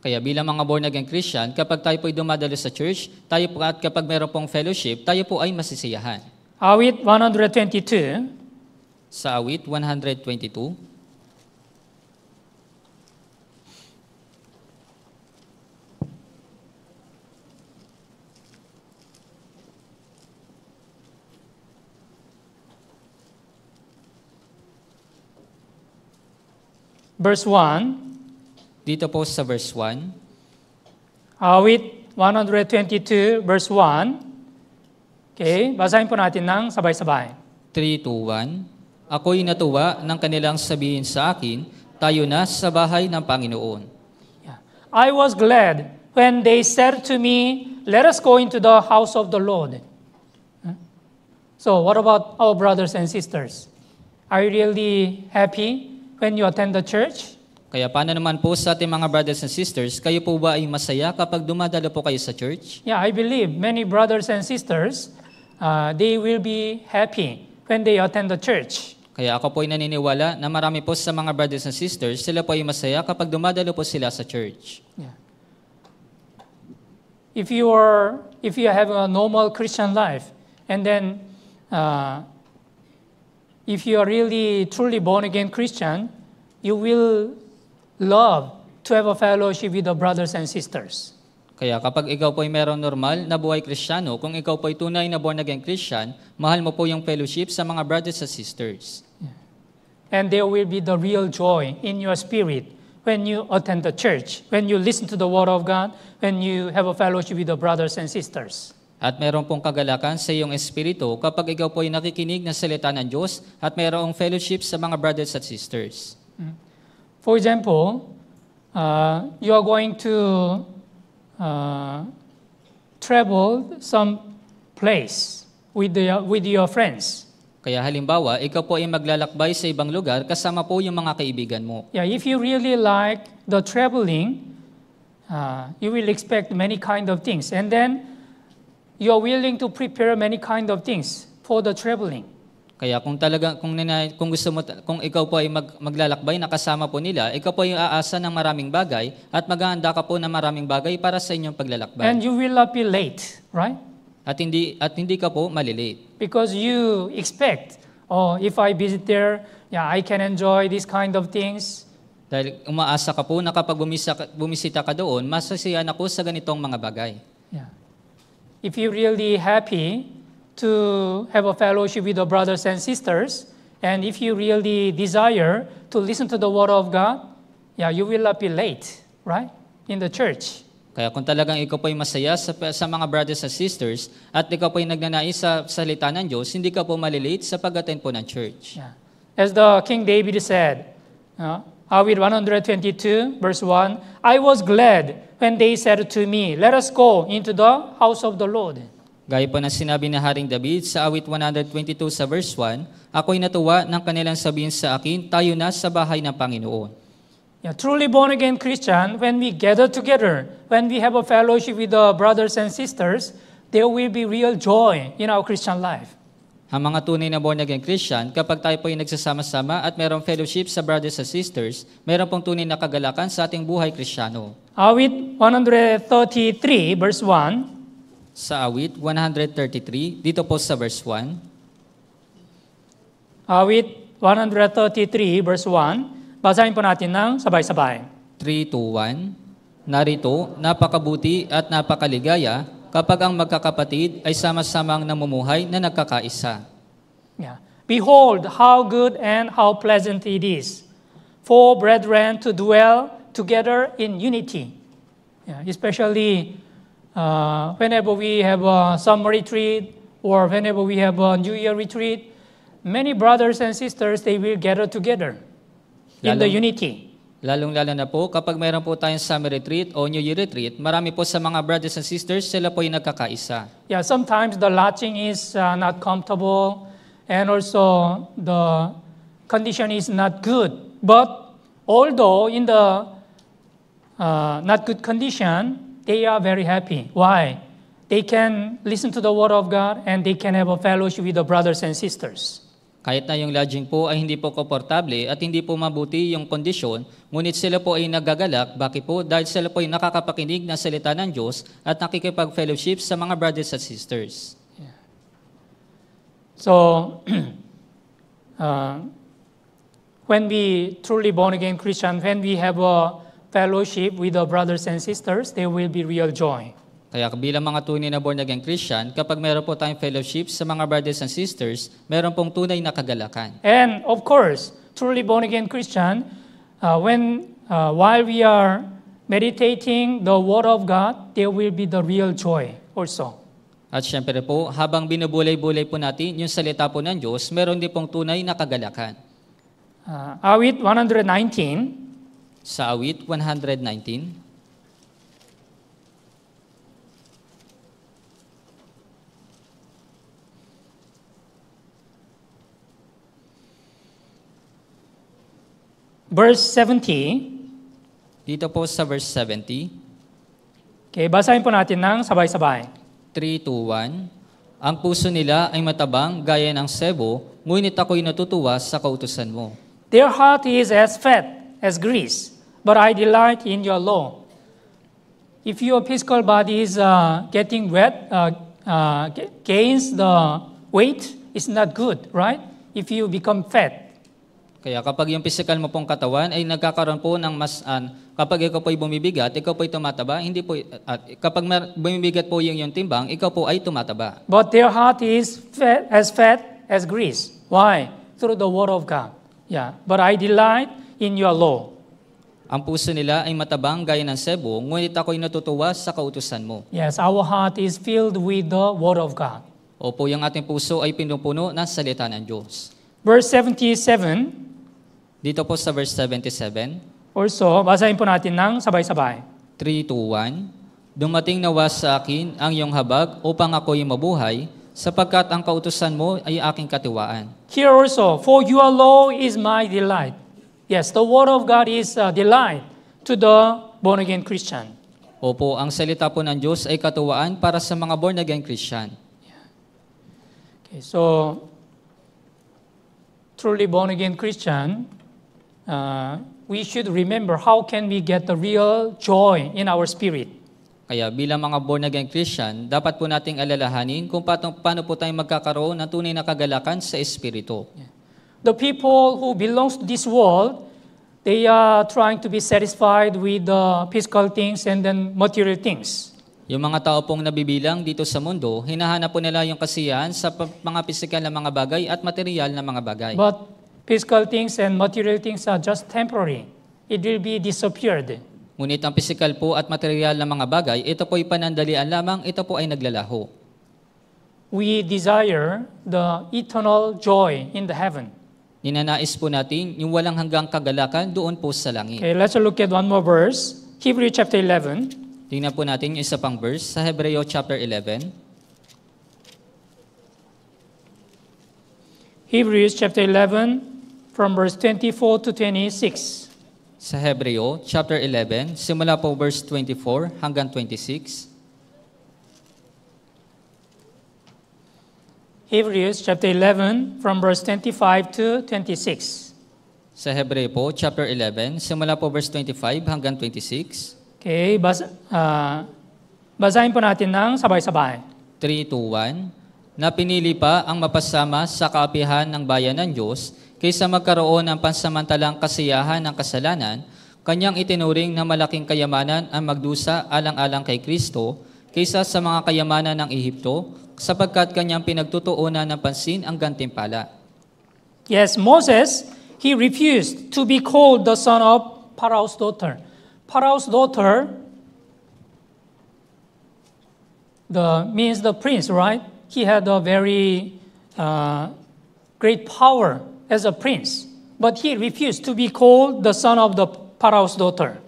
Speaker 1: Kaya bilang mga born-again Christian, kapag tayo po ay dumadalo sa church, tayo po at kapag meron pong fellowship, tayo po ay masisiyahan. Awit 122. Sa awit 122. verse 1. Dito po sa verse 1.
Speaker 2: Awit 122 verse 1.
Speaker 1: Okay, basahin po natin ng sabay-sabay. 3 2, 1. Ako'y natuwa ng kanilang sabihin sa akin, tayo na sa bahay ng Panginoon. Yeah. I
Speaker 2: was glad when they said to me, let us go into the house of the Lord. So what about our brothers and sisters? Are you really happy when you attend the church?
Speaker 1: Kaya paano naman po sa ating mga brothers and sisters, kayo po ba ay masaya kapag dumadalo po kayo sa church?
Speaker 2: Yeah, I believe many brothers and sisters, uh, they will be happy when they attend the church.
Speaker 1: Kaya ako po ay naniniwala na marami po sa mga brothers and sisters, sila po ay masaya kapag dumadalo po sila sa church. Yeah.
Speaker 2: If you are if you have a normal Christian life and then uh, if you are really truly born again Christian, you will love to have a fellowship with the brothers and sisters.
Speaker 1: Kaya kapag ikaw po ay merong normal na buhay kristyano, kung ikaw po ay tunay na born again Christian, mahal mo po yung fellowship sa mga brothers and sisters. And there will be the real joy in your spirit when you attend the church, when you listen
Speaker 2: to the word of God, when you have a fellowship with the brothers and sisters.
Speaker 1: At mayroon pong kagalakan sa iyong espiritu kapag ikaw po ay nakikinig ng salita ng Diyos at mayroong fellowship sa mga brothers at sisters.
Speaker 2: Mm. For example, uh, you are going to uh, travel some
Speaker 1: place
Speaker 2: with, the, with your friends.
Speaker 1: Kaya halimbawa, ikaw po ay maglalakbay sa ibang lugar kasama po yung mga kaibigan mo.
Speaker 2: Yeah, if you really like the traveling, uh, you will expect many kind of things. And then you are willing to prepare many kind of things for the traveling.
Speaker 1: Kaya kung talaga kung nina, kung gusto mo kung ikaw po ay mag, maglalakbay nakasama po nila, ikaw po ay aasa ng maraming bagay at maghahanda ka po ng maraming bagay para sa inyong paglalakbay. And you will not be late, right? At hindi at hindi ka po malilate. Because you expect, oh, if I visit there, yeah, I can enjoy these kind of things. Dahil umaasa ka po na kapag bumisita, ka doon, masasiyahan ako sa ganitong mga bagay if you're really happy
Speaker 2: to have a fellowship with the brothers and sisters, and if you really desire to listen to the Word of God, yeah, you will not be late, right? In the
Speaker 1: church. Kaya kung talagang ikaw po ay masaya sa, sa mga brothers and sisters at ikaw po ay nagnanais sa salita ng Diyos, hindi ka po malilate sa pag-attend po ng church. Yeah. As the King
Speaker 2: David said, uh, uh, with 122, verse 1. I was glad when they said to me, Let us go into the house of the Lord.
Speaker 1: Gaya po na sinabi na Haring David sa awit 122 sa verse 1, Ako'y natuwa ng kanilang sabihin sa akin, tayo na sa bahay ng Panginoon.
Speaker 2: Yeah, truly born again Christian, when we gather together, when we have a fellowship with the brothers and sisters, there will be real joy in our Christian life.
Speaker 1: Ang mga tunay na born again Christian, kapag tayo po ay nagsasama-sama at mayroong fellowship sa brothers and sisters, mayroong pong tunay na kagalakan sa ating buhay Kristiyano.
Speaker 2: Awit
Speaker 1: 133 verse 1. Sa awit 133, dito po sa verse 1. Awit 133 verse 1. Basahin po natin ng sabay-sabay. 3 2, 1. Narito, napakabuti at napakaligaya kapag ang magkakapatid ay sama-samang namumuhay na nagkakaisa. Yeah. Behold how
Speaker 2: good and how pleasant it is for brethren to dwell together in unity. Yeah, especially uh, whenever we have a summer retreat or whenever we have a New Year retreat, many brothers and sisters, they will gather together in the
Speaker 1: unity. Lalong-lalo na po, kapag mayroon po tayong summer retreat o New Year retreat, marami po sa mga brothers and sisters, sila po yung nagkakaisa.
Speaker 2: Yeah, sometimes the lodging is uh, not comfortable and also the condition is not good. But although in the uh, not good condition, they are very happy. Why? They can listen to the word of God and they can have a fellowship with the brothers and sisters.
Speaker 1: Kahit na yung lodging po ay hindi po komportable at hindi po mabuti yung kondisyon, ngunit sila po ay nagagalak. Bakit po? Dahil sila po ay nakakapakinig ng salita ng Diyos at nakikipag-fellowship sa mga brothers at sisters. So, uh,
Speaker 2: when we truly born-again Christian, when we have a fellowship with the brothers and sisters, there will be real joy.
Speaker 1: Kaya bilang mga tunay na born again Christian, kapag meron po tayong fellowship sa mga brothers and sisters, meron pong tunay na kagalakan.
Speaker 2: And of course, truly born again Christian, uh, when uh, while we are meditating the word of God, there will be the real joy also.
Speaker 1: At syempre po, habang binubulay-bulay po natin yung salita po ng Diyos, meron din pong tunay na kagalakan. Uh, awit 119. Sa awit 119. verse 70. Dito po sa verse 70. Okay, basahin po natin ng sabay-sabay. 3 2, 1. Ang puso nila ay matabang gaya ng sebo, ngunit ako'y natutuwa sa kautusan mo.
Speaker 2: Their heart is as fat as grease, but I delight in your law. If your physical body is uh, getting wet, uh, uh, gains the weight, it's not good, right? If you become fat.
Speaker 1: Kaya kapag yung physical mo pong katawan ay nagkakaroon po ng mas, an, ah, kapag ikaw po ay bumibigat, ikaw po ay tumataba, hindi po, at kapag bumibigat po yung yung timbang, ikaw po ay tumataba.
Speaker 2: But their heart is fat, as fat as grease. Why? Through the word of God. Yeah.
Speaker 1: But I delight in your law. Ang puso nila ay matabang gaya ng sebo, ngunit ako'y natutuwa sa kautusan mo.
Speaker 2: Yes, our heart is filled with the word of God.
Speaker 1: Opo, yung ating puso ay pinupuno ng salita ng Diyos. Verse 77, dito po sa verse 77. Also, basahin po natin ng sabay-sabay. 3 2, 1. Dumating nawa sa akin ang iyong habag upang ako'y mabuhay, sapagkat ang kautusan mo ay aking katiwaan.
Speaker 2: Here also, for your law is my delight. Yes, the word of God is a delight to the born-again Christian.
Speaker 1: Opo, ang salita po ng Diyos ay katuwaan para sa mga born-again Christian. Yeah. Okay, so, truly born-again Christian uh, we should remember how can we get the real joy in our spirit. Kaya bilang mga born again Christian, dapat po nating alalahanin kung patong, paano po tayo magkakaroon ng tunay na kagalakan sa espiritu. The people who belongs
Speaker 2: to this world, they are trying to be satisfied with the physical things and
Speaker 1: then material things. Yung mga tao pong nabibilang dito sa mundo, hinahanap po nila yung kasiyahan sa mga pisikal na mga bagay at material na mga bagay. But Physical things and material things are just temporary. It will be disappeared. Ngunit ang pisikal po at material na mga bagay, ito po'y panandalian lamang, ito po ay naglalaho. We
Speaker 2: desire the eternal joy in the heaven.
Speaker 1: Ninanais po natin yung walang hanggang kagalakan doon po sa langit. Okay,
Speaker 2: let's look at one more verse. Hebrew chapter 11.
Speaker 1: Tingnan po natin yung isa pang verse sa Hebreo chapter 11.
Speaker 2: Hebrews chapter 11 from verse 24 to 26.
Speaker 1: Sa Hebreo, chapter 11, simula po verse 24 hanggang 26.
Speaker 2: Hebrews chapter 11 from verse 25 to 26.
Speaker 1: Sa Hebreo po, chapter 11, simula po verse 25 hanggang 26.
Speaker 2: Okay, bas uh, basahin po natin ng sabay-sabay.
Speaker 1: 3 2, 1. Na pinili pa ang mapasama sa kaapihan ng bayan ng Diyos Kaysa magkaroon ng pansamantalang kasiyahan ng kasalanan, kanyang itinuring na malaking kayamanan ang magdusa alang-alang kay Kristo kaysa sa mga kayamanan ng Ehipto sapagkat kanyang pinagtutuunan ng pansin ang gantimpala. Yes, Moses, he
Speaker 2: refused to be called the son of Pharaoh's daughter. Pharaoh's daughter the, means the prince, right? He had a very uh, great power as a prince, but he
Speaker 1: refused to be called the son of the Pharaoh's daughter.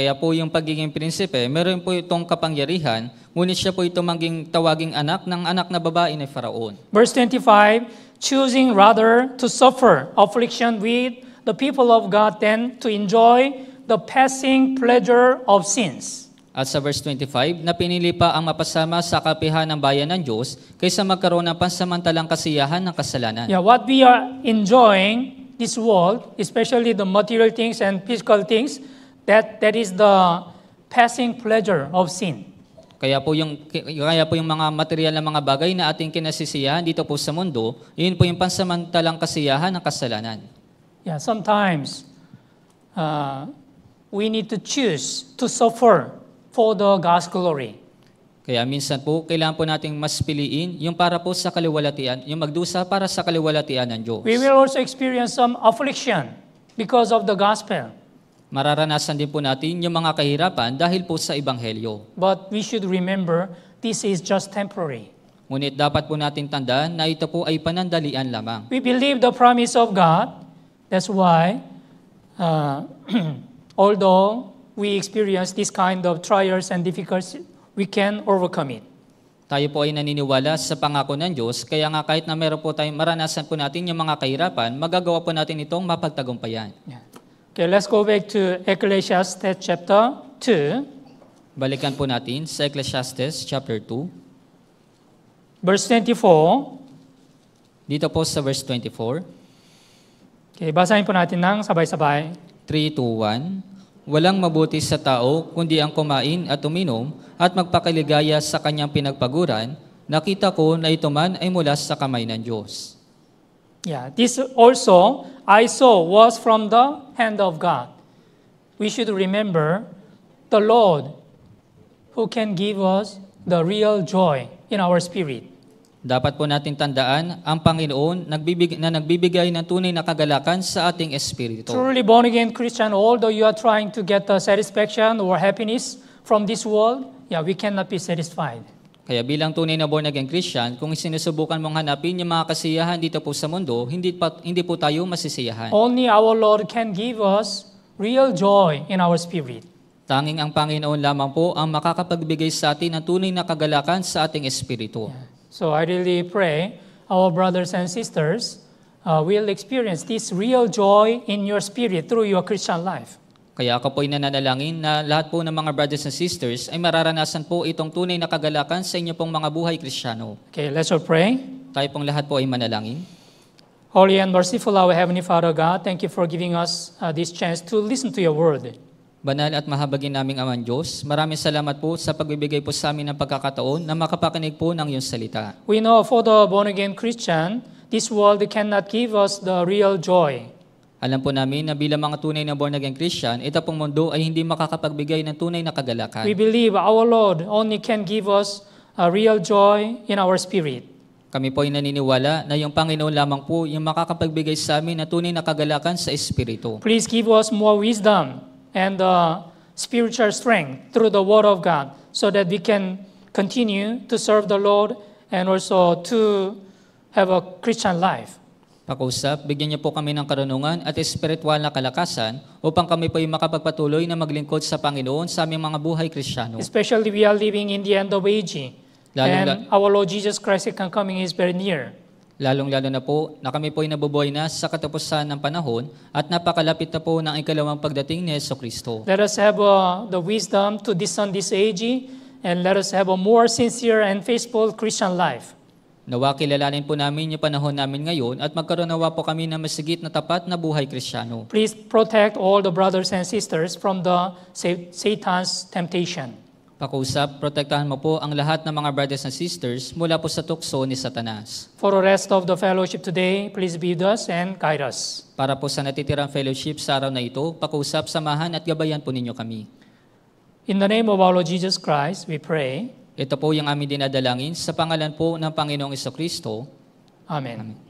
Speaker 1: Kaya po yung pagiging prinsipe, meron po itong kapangyarihan, ngunit siya po ito maging tawaging anak ng anak na babae ni Faraon.
Speaker 2: Verse 25, choosing rather to suffer affliction with the people of God than to enjoy the passing pleasure of sins.
Speaker 1: At sa verse 25, na pinili pa ang mapasama sa kapihan ng bayan ng Diyos kaysa magkaroon ng pansamantalang kasiyahan ng kasalanan. Yeah,
Speaker 2: what we are enjoying this world, especially the material things and physical things, that that is the passing
Speaker 1: pleasure of sin. Kaya po yung kaya po yung mga material na mga bagay na ating kinasisiyahan dito po sa mundo, yun po yung pansamantalang kasiyahan ng kasalanan. Yeah, sometimes uh, we need to choose to suffer for the God's glory. Kaya minsan po, kailangan po nating mas piliin yung para po sa kaliwalatian, yung magdusa para sa kaliwalatian ng Diyos. We will also experience some affliction because of the gospel. Mararanasan din po natin yung mga kahirapan dahil po sa Ebanghelyo. But we should remember, this is just temporary. Ngunit dapat po natin tandaan na ito po ay panandalian lamang.
Speaker 2: We believe the promise of God. That's why, uh, although we experience this kind of trials and difficulties, we can overcome it.
Speaker 1: Tayo po ay naniniwala sa pangako ng Diyos, kaya nga kahit na meron po tayong maranasan po natin yung mga kahirapan, magagawa po natin itong mapagtagumpayan. Yeah. Okay, let's go back to Ecclesiastes chapter 2. Balikan po natin sa Ecclesiastes chapter 2. Verse 24. Dito po sa verse 24. Okay, basahin po natin ng sabay-sabay. 3 to 1. Walang mabuti sa tao kundi ang kumain at uminom at magpakaligaya sa kanyang pinagpaguran, nakita ko na ito man ay mula sa kamay ng Diyos.
Speaker 2: Yeah, this also I saw was from the hand of God. We should remember the Lord who can give us
Speaker 1: the real joy in our spirit. Dapat po natin tandaan, ang Panginoon nagbibig, na nagbibigay ng tunay na kagalakan sa ating espiritu. Truly
Speaker 2: born again Christian, although you are trying to get the satisfaction or happiness from this world, yeah, we cannot be satisfied.
Speaker 1: Kaya bilang tunay na born again Christian, kung sinusubukan mong hanapin yung mga kasiyahan dito po sa mundo, hindi, pa, hindi po tayo masisiyahan.
Speaker 2: Only our
Speaker 1: Lord can give us real joy in our spirit. Tanging ang Panginoon lamang po ang makakapagbigay sa atin ng tunay na kagalakan sa ating espiritu. Yeah. So I really pray
Speaker 2: our brothers and sisters uh, will experience this real joy in your spirit through your Christian life.
Speaker 1: Kaya ako po'y nananalangin na lahat po ng mga brothers and sisters ay mararanasan po itong tunay na kagalakan sa inyo pong mga buhay kristyano. Okay, let's all pray. Tayo pong lahat po ay manalangin. Holy and merciful our Heavenly Father God, thank you for giving us uh, this chance to listen to your word. Banal at mahabagin naming Aman Diyos, maraming salamat po sa pagbibigay po sa amin ng pagkakataon na makapakinig po ng iyong salita. We know for the born-again Christian, this world cannot give us the real joy. Alam po namin na bilang mga tunay na born-again Christian, ito pong mundo ay hindi makakapagbigay ng tunay na kagalakan. We believe our Lord only can give us a real joy in our spirit. Kami po ay naniniwala na yung Panginoon lamang po yung makakapagbigay sa amin na tunay na kagalakan sa Espiritu. Please give us more wisdom and uh, spiritual strength through the
Speaker 2: Word of God so that we can continue to serve the Lord and also to have a Christian life.
Speaker 1: Pakusap, bigyan niyo po kami ng karunungan at espiritual na kalakasan upang kami po ay makapagpatuloy na maglingkod sa Panginoon sa aming mga buhay Kristiyano.
Speaker 2: Especially we are living in the end
Speaker 1: of age. Lalo and la- our Lord Jesus Christ is coming is very near lalong-lalo na po na kami po ay nabubuhay na sa katapusan ng panahon at napakalapit na po ng ikalawang pagdating ni Yeso Kristo.
Speaker 2: Let us have uh, the wisdom to discern this age and let us have a more sincere and faithful Christian life.
Speaker 1: Nawa kilalanin po namin yung panahon namin ngayon at magkaroon nawa po kami ng masigit na tapat na buhay kristyano.
Speaker 2: Please protect all the brothers and sisters from the Satan's temptation
Speaker 1: pakusap, protektahan mo po ang lahat ng mga brothers and sisters mula po sa tukso ni Satanas. For the rest of the fellowship today, please be with us and guide us. Para po sa natitirang fellowship sa araw na ito, pakusap, samahan at gabayan po ninyo kami. In the name of our Lord Jesus Christ, we pray. Ito po yung aming dinadalangin sa pangalan po ng Panginoong Kristo. Amen. Amen.